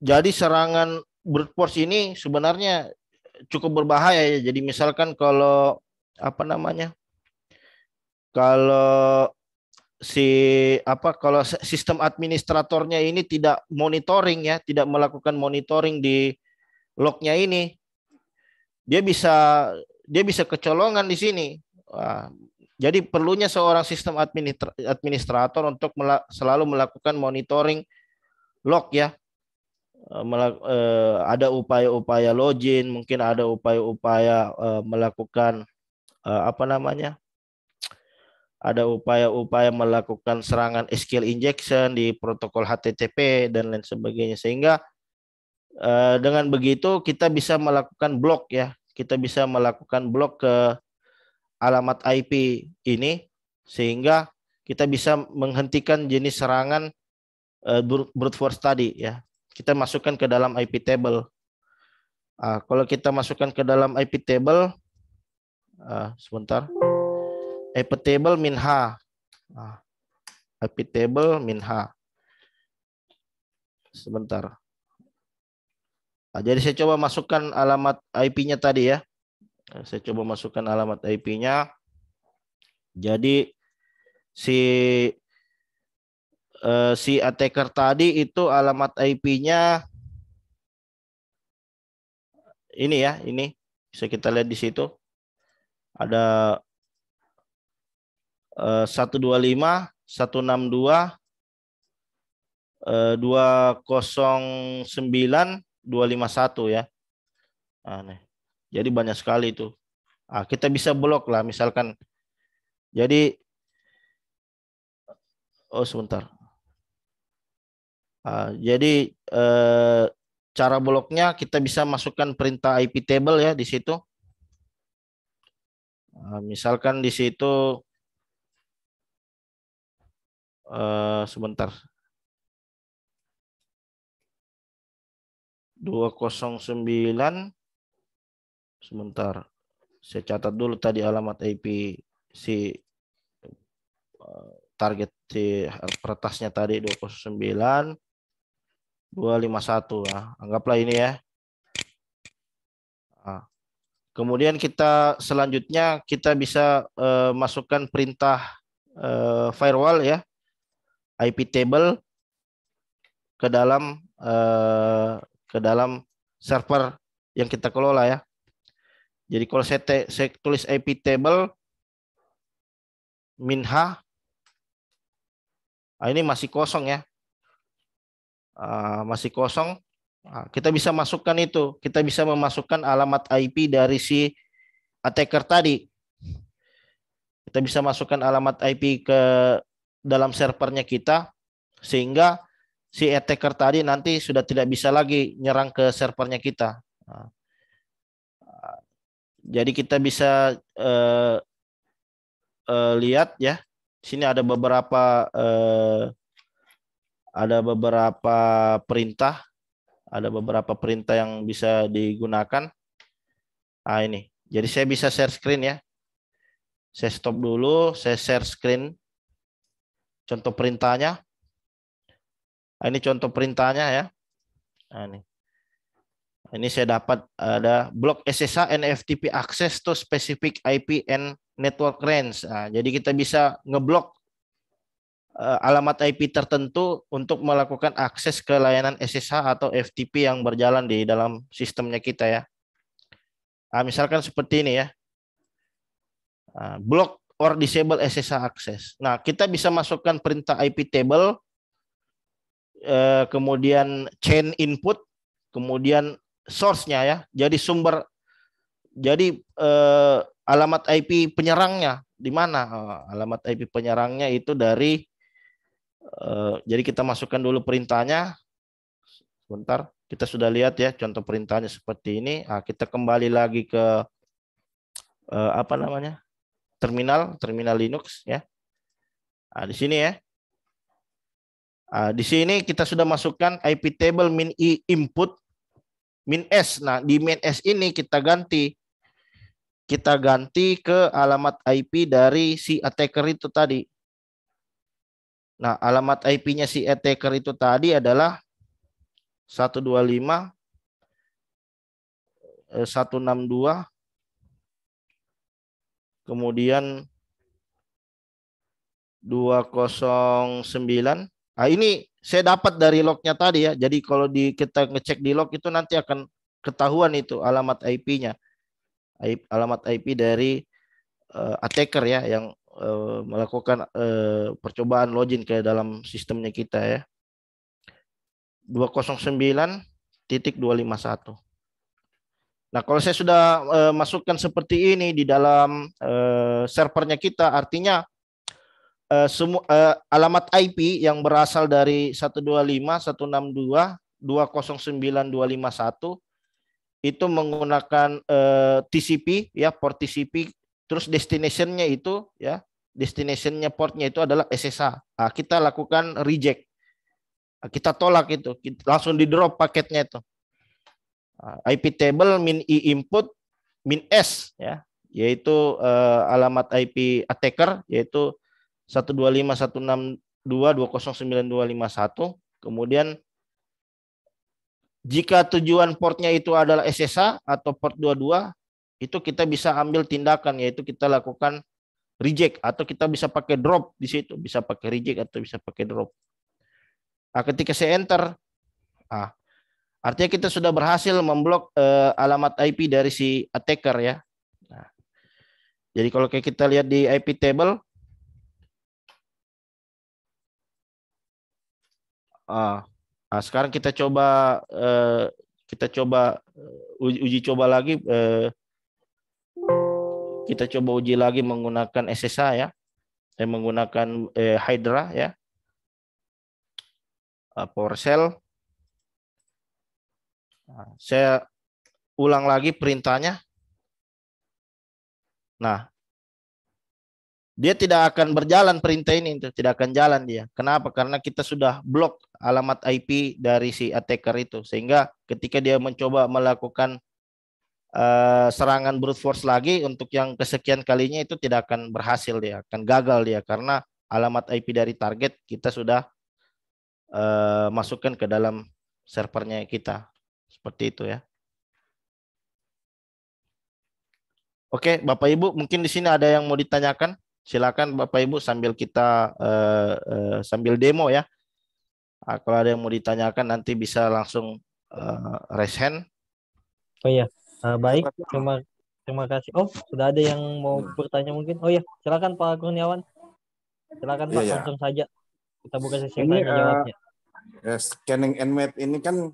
jadi serangan brute force ini sebenarnya cukup berbahaya ya. Jadi misalkan kalau apa namanya? Kalau si apa kalau sistem administratornya ini tidak monitoring ya, tidak melakukan monitoring di lognya ini, dia bisa dia bisa kecolongan di sini. Jadi perlunya seorang sistem administrator untuk selalu melakukan monitoring log ya. E, e, ada upaya-upaya login, mungkin ada upaya-upaya e, melakukan apa namanya? Ada upaya-upaya melakukan serangan SQL injection di protokol HTTP dan lain sebagainya sehingga dengan begitu kita bisa melakukan block ya. Kita bisa melakukan block ke alamat IP ini sehingga kita bisa menghentikan jenis serangan eh, brute force tadi ya. Kita masukkan ke dalam IP table. Uh, kalau kita masukkan ke dalam IP table uh, sebentar. IP table min H. Uh, ah, IP table min H. Sebentar. Nah, jadi saya coba masukkan alamat IP-nya tadi ya. Saya coba masukkan alamat IP-nya. Jadi si uh, si attacker tadi itu alamat IP-nya ini ya, ini bisa kita lihat di situ. Ada uh, 125, 162, 209 251 ya. Nah, nih. Jadi banyak sekali itu. Nah, kita bisa blok lah misalkan. Jadi oh sebentar. Nah, jadi eh, cara bloknya kita bisa masukkan perintah IP table ya di situ. Nah, misalkan di situ eh, sebentar. 209 Sebentar. Saya catat dulu tadi alamat IP si eh, target si peretasnya tadi 29 251 ya. Anggaplah ini ya. Ah. Kemudian kita selanjutnya kita bisa uh, masukkan perintah uh, firewall ya IP table ke dalam uh, ke dalam server yang kita kelola ya. Jadi kalau saya, te, saya tulis IP table minha, nah ini masih kosong ya, uh, masih kosong. Nah, kita bisa masukkan itu, kita bisa memasukkan alamat IP dari si attacker tadi. Kita bisa masukkan alamat IP ke dalam servernya kita, sehingga si attacker tadi nanti sudah tidak bisa lagi nyerang ke servernya kita. Nah. Jadi kita bisa uh, uh, lihat ya, sini ada beberapa uh, ada beberapa perintah, ada beberapa perintah yang bisa digunakan. Ah ini. Jadi saya bisa share screen ya. Saya stop dulu, saya share screen. Contoh perintahnya. Ah ini contoh perintahnya ya. Ah ini. Ini saya dapat ada blok SSH and FTP access to specific IP and network range. Nah, jadi kita bisa ngeblok eh, alamat IP tertentu untuk melakukan akses ke layanan SSH atau FTP yang berjalan di dalam sistemnya kita ya. Nah, misalkan seperti ini ya. Ah, block or disable SSH access. Nah, kita bisa masukkan perintah IP table, eh, kemudian chain input, kemudian source-nya ya. Jadi sumber jadi eh, alamat IP penyerangnya di mana? Oh, alamat IP penyerangnya itu dari eh, jadi kita masukkan dulu perintahnya. Sebentar, kita sudah lihat ya contoh perintahnya seperti ini. Nah, kita kembali lagi ke eh, apa namanya? terminal, terminal Linux ya. Nah, di sini ya. Nah, di sini kita sudah masukkan IP table min input min s. Nah, di min s ini kita ganti kita ganti ke alamat IP dari si attacker itu tadi. Nah, alamat IP-nya si attacker itu tadi adalah 125 162 eh, kemudian 209. Ah ini saya dapat dari lognya tadi ya. Jadi kalau di kita ngecek di log itu nanti akan ketahuan itu alamat IP-nya. alamat IP dari uh, attacker ya yang uh, melakukan uh, percobaan login ke dalam sistemnya kita ya. 209.251. Nah, kalau saya sudah uh, masukkan seperti ini di dalam uh, servernya kita, artinya uh, eh, semua uh, eh, alamat IP yang berasal dari 125 162 209 251 itu menggunakan uh, eh, TCP ya port TCP terus destinationnya itu ya destinationnya portnya itu adalah SSA nah, kita lakukan reject nah, kita tolak itu kita, langsung di drop paketnya itu nah, IP table min i input min s ya yaitu uh, alamat IP attacker yaitu satu Kemudian jika tujuan portnya itu adalah SSH atau port 22, itu kita bisa ambil tindakan yaitu kita lakukan reject atau kita bisa pakai drop di situ, bisa pakai reject atau bisa pakai drop. Nah, ketika saya enter, ah, artinya kita sudah berhasil memblok eh, alamat IP dari si attacker ya. Nah, jadi kalau kita lihat di IP table, Ah, nah, sekarang kita coba uh, kita coba eh, uji, uji coba lagi uh, kita coba uji lagi menggunakan SSH ya. Eh, menggunakan eh, Hydra ya. Uh, power Nah, saya ulang lagi perintahnya. Nah, dia tidak akan berjalan perintah ini itu tidak akan jalan dia. Kenapa? Karena kita sudah blok alamat IP dari si attacker itu sehingga ketika dia mencoba melakukan uh, serangan brute force lagi untuk yang kesekian kalinya itu tidak akan berhasil dia, akan gagal dia karena alamat IP dari target kita sudah uh, masukkan ke dalam servernya kita. Seperti itu ya. Oke, Bapak Ibu, mungkin di sini ada yang mau ditanyakan? Silakan Bapak Ibu sambil kita uh, uh, sambil demo ya. Uh, kalau ada yang mau ditanyakan nanti bisa langsung uh, raise hand. Oh iya, uh, baik. Terima terima kasih. Oh sudah ada yang mau hmm. bertanya mungkin. Oh iya, silakan Pak Kurniawan. Silakan Pak iya, langsung saja. Kita buka sesi ini, tanya jawabnya. Uh, scanning and map ini kan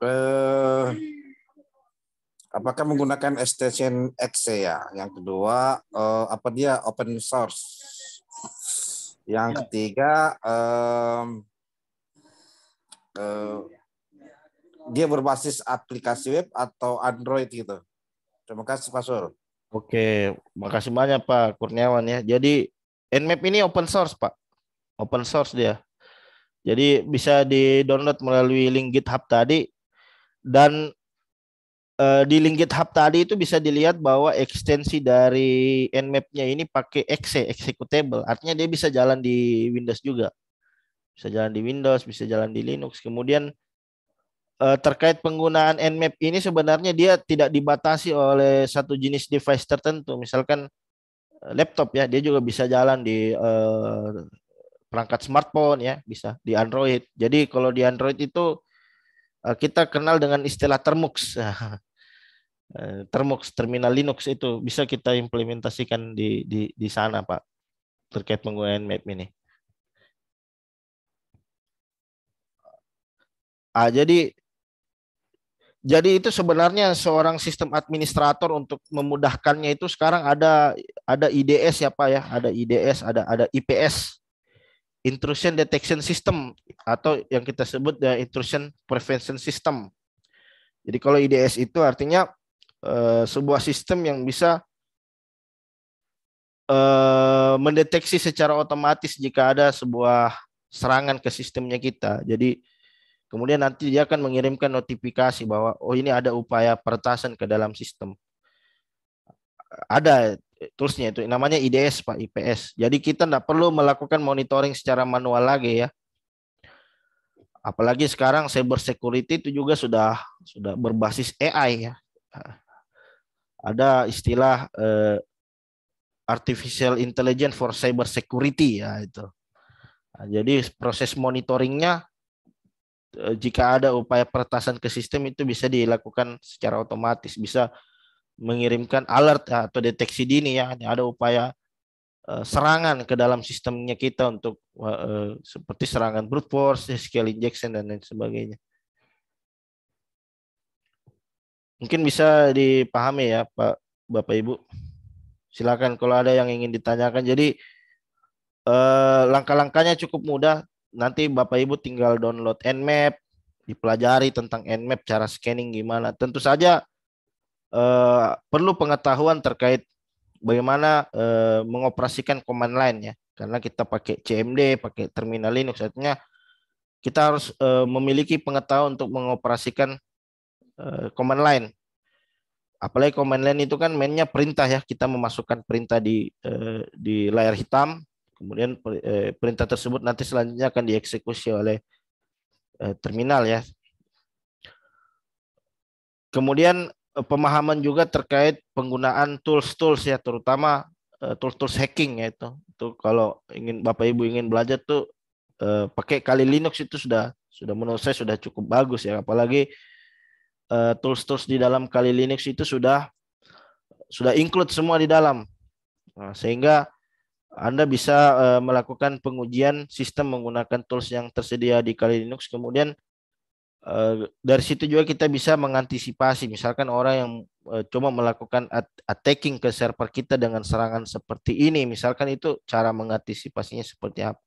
uh, Apakah menggunakan extension ya? Yang kedua, eh, apa dia open source? Yang ya. ketiga, eh, eh, dia berbasis aplikasi web atau Android gitu. Terima kasih Pak Sur. Oke, makasih banyak Pak Kurniawan ya. Jadi Nmap ini open source Pak, open source dia. Jadi bisa di download melalui link GitHub tadi dan uh, di link GitHub tadi itu bisa dilihat bahwa ekstensi dari nmap-nya ini pakai exe executable. Artinya dia bisa jalan di Windows juga. Bisa jalan di Windows, bisa jalan di Linux. Kemudian uh, terkait penggunaan nmap ini sebenarnya dia tidak dibatasi oleh satu jenis device tertentu. Misalkan eh, laptop ya, dia juga bisa jalan di uh, perangkat smartphone ya, bisa di Android. Jadi kalau di Android itu kita kenal dengan istilah termux. Eh, Termox terminal Linux itu bisa kita implementasikan di di di sana Pak terkait penggunaan map ini. Ah, jadi jadi itu sebenarnya seorang sistem administrator untuk memudahkannya itu sekarang ada ada IDS ya Pak ya, ada IDS, ada ada IPS. Intrusion Detection System atau yang kita sebut ya intrusion prevention system. Jadi kalau IDS itu artinya Eh, sebuah sistem yang bisa uh, mendeteksi secara otomatis jika ada sebuah serangan ke sistemnya kita. Jadi kemudian nanti dia akan mengirimkan notifikasi bahwa oh ini ada upaya peretasan ke dalam sistem. Ada toolsnya itu namanya IDS Pak IPS. Jadi kita tidak perlu melakukan monitoring secara manual lagi ya. Apalagi sekarang cyber security itu juga sudah sudah berbasis AI ya ada istilah eh, artificial intelligence for cyber security ya itu. Nah, jadi proses monitoringnya eh, jika ada upaya peretasan ke sistem itu bisa dilakukan secara otomatis, bisa mengirimkan alert ya, atau deteksi dini ya ada upaya eh, serangan ke dalam sistemnya kita untuk eh, eh seperti serangan brute force, SQL injection dan lain sebagainya. Mungkin bisa dipahami ya Pak Bapak Ibu. Silakan kalau ada yang ingin ditanyakan. Jadi eh, langkah-langkahnya cukup mudah. Nanti Bapak Ibu tinggal download Nmap, dipelajari tentang Nmap cara scanning gimana. Tentu saja eh, perlu pengetahuan terkait bagaimana eh, mengoperasikan command line ya. Karena kita pakai CMD, pakai terminal Linux artinya kita harus eh, memiliki pengetahuan untuk mengoperasikan Eh, command line. Apalagi command line itu kan mainnya perintah ya, kita memasukkan perintah di eh, di layar hitam, kemudian eh, perintah tersebut nanti selanjutnya akan dieksekusi oleh terminal ya. Kemudian pemahaman juga terkait penggunaan tools-tools ya, terutama tools-tools hacking ya itu. Itu kalau ingin Bapak Ibu ingin belajar tuh pakai kali Linux itu sudah sudah menurut saya sudah cukup bagus ya apalagi Eh, tools-tools di dalam Kali Linux itu sudah sudah include semua di dalam. Nah, sehingga Anda bisa eh, melakukan pengujian sistem menggunakan tools yang tersedia di Kali Linux. Kemudian eh, dari situ juga kita bisa mengantisipasi misalkan orang yang cuma melakukan attacking ke server kita dengan serangan seperti ini misalkan itu cara mengantisipasinya seperti apa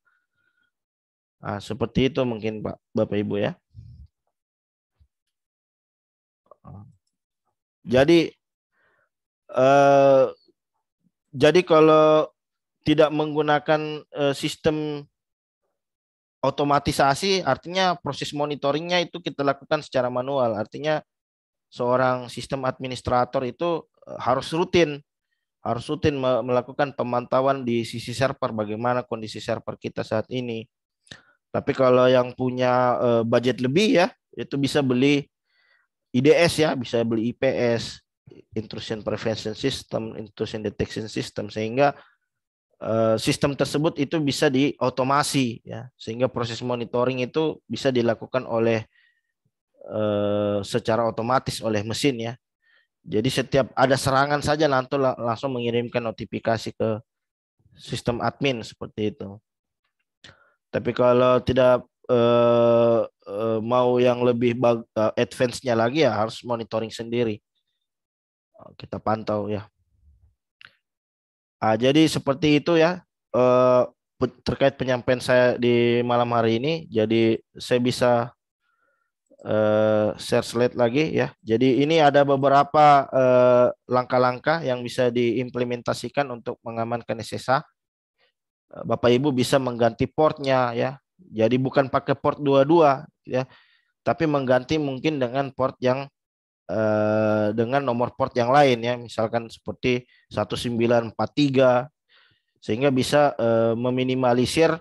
nah, seperti itu mungkin pak bapak ibu ya Jadi eh, jadi kalau tidak menggunakan eh, sistem otomatisasi artinya proses monitoringnya itu kita lakukan secara manual. Artinya seorang sistem administrator itu eh, harus rutin harus rutin melakukan pemantauan di sisi server bagaimana kondisi server kita saat ini. Tapi kalau yang punya eh, budget lebih ya, itu bisa beli IDS ya bisa beli IPS intrusion prevention system intrusion detection system sehingga eh, sistem tersebut itu bisa diotomasi ya sehingga proses monitoring itu bisa dilakukan oleh eh, secara otomatis oleh mesin ya jadi setiap ada serangan saja nanti langsung mengirimkan notifikasi ke sistem admin seperti itu tapi kalau tidak eh, Eh, mau yang lebih bag, eh, advance-nya lagi ya harus monitoring sendiri. Oh, kita pantau ya. Nah, jadi seperti itu ya uh, terkait penyampaian saya di malam hari ini. Jadi saya bisa uh, share slide lagi ya. Jadi ini ada beberapa langkah-langkah yang bisa diimplementasikan untuk mengamankan SSH. Bapak Ibu bisa mengganti portnya ya, jadi bukan pakai port 22 ya, tapi mengganti mungkin dengan port yang eh, dengan nomor port yang lain ya, misalkan seperti 1943 sehingga bisa eh, meminimalisir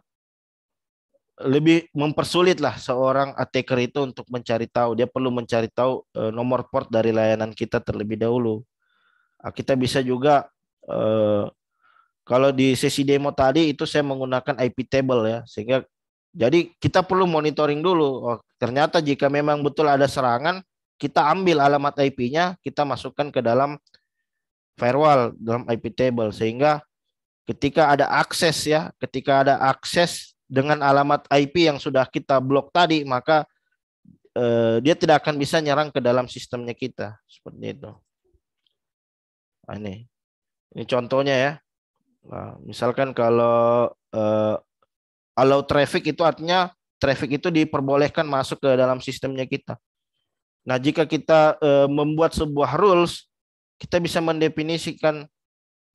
lebih mempersulit lah seorang attacker itu untuk mencari tahu. Dia perlu mencari tahu eh, nomor port dari layanan kita terlebih dahulu. Ah, kita bisa juga kalau di sesi demo tadi itu saya menggunakan IP table ya, sehingga jadi kita perlu monitoring dulu. Oh, ternyata jika memang betul ada serangan, kita ambil alamat IP-nya, kita masukkan ke dalam firewall dalam IP table sehingga ketika ada akses ya, ketika ada akses dengan alamat IP yang sudah kita blok tadi, maka eh, dia tidak akan bisa nyerang ke dalam sistemnya kita. Seperti itu. Nah, ini. Ini contohnya ya. Nah, misalkan kalau eh, Allow traffic itu artinya traffic itu diperbolehkan masuk ke dalam sistemnya kita. Nah, jika kita uh, membuat sebuah rules, kita bisa mendefinisikan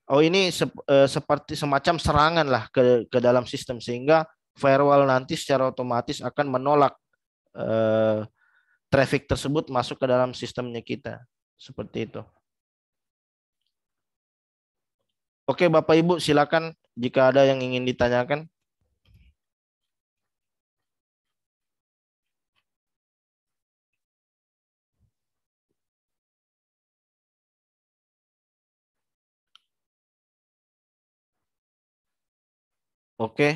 oh ini sep, uh, seperti semacam serangan lah ke ke dalam sistem sehingga firewall nanti secara otomatis akan menolak uh, traffic tersebut masuk ke dalam sistemnya kita. Seperti itu. Oke, Bapak Ibu, silakan jika ada yang ingin ditanyakan. Oke,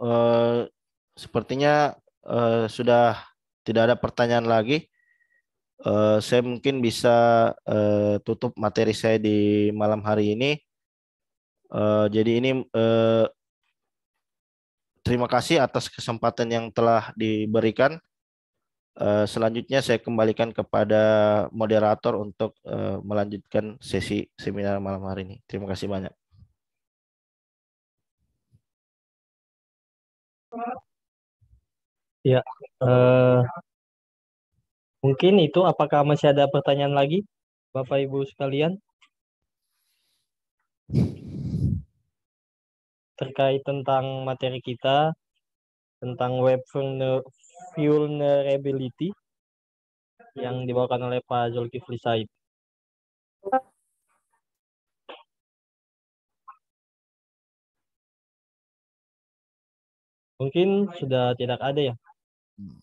uh, sepertinya uh, sudah tidak ada pertanyaan lagi. Uh, saya mungkin bisa uh, tutup materi saya di malam hari ini. Uh, jadi ini uh, terima kasih atas kesempatan yang telah diberikan. Uh, selanjutnya saya kembalikan kepada moderator untuk uh, melanjutkan sesi seminar malam hari ini. Terima kasih banyak. Ya, uh, mungkin itu apakah masih ada pertanyaan lagi, Bapak Ibu sekalian? Terkait tentang materi kita, tentang web vulnerability yang dibawakan oleh Pak Zulkifli Said. Mungkin sudah tidak ada ya. Hmm.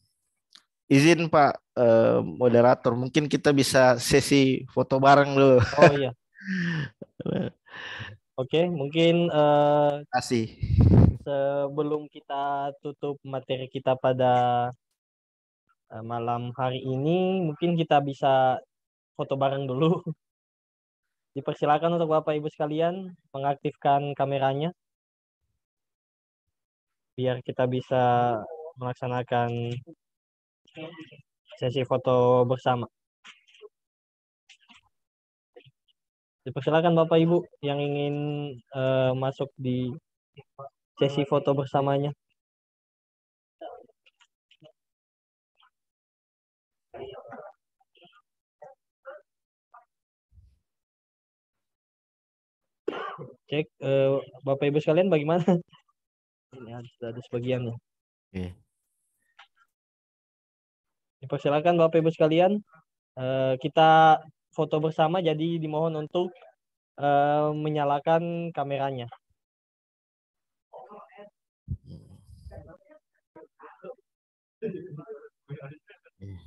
Izin Pak eh, moderator, mungkin kita bisa sesi foto bareng dulu. Oh iya. Oke, mungkin eh, kasih. Sebelum kita tutup materi kita pada eh, malam hari ini, mungkin kita bisa foto bareng dulu. Dipersilakan untuk Bapak Ibu sekalian mengaktifkan kameranya biar kita bisa melaksanakan sesi foto bersama. Dipersilakan Bapak Ibu yang ingin uh, masuk di sesi foto bersamanya. cek uh, bapak ibu sekalian bagaimana ini sudah ada sebagiannya. Oke. Iya. Dipersilakan Bapak Ibu sekalian, eh, kita foto bersama jadi dimohon untuk eh, menyalakan kameranya. Iya.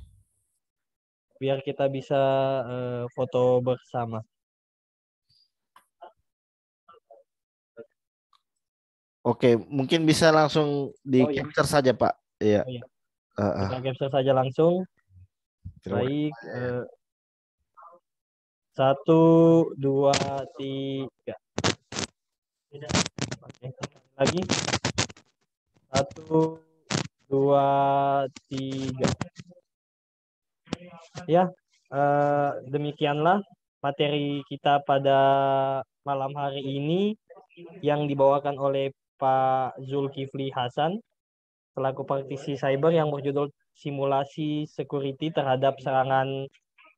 Biar kita bisa uh, foto bersama. Oke, mungkin bisa langsung di oh, iya. capture saja Pak. Iya. Oh, iya. Uh, uh. capture saja langsung. Baik. Uh, satu, dua, tiga. Lagi. Satu, dua, tiga. Ya, uh, demikianlah materi kita pada malam hari ini yang dibawakan oleh Pak Zulkifli Hasan selaku praktisi cyber yang berjudul simulasi security terhadap serangan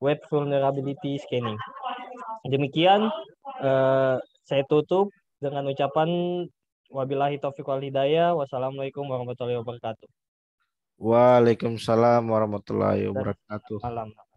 web vulnerability scanning. Demikian eh, saya tutup dengan ucapan wabilahi taufiq wal hidayah. Wassalamualaikum warahmatullahi wabarakatuh. Waalaikumsalam warahmatullahi wabarakatuh. Salam.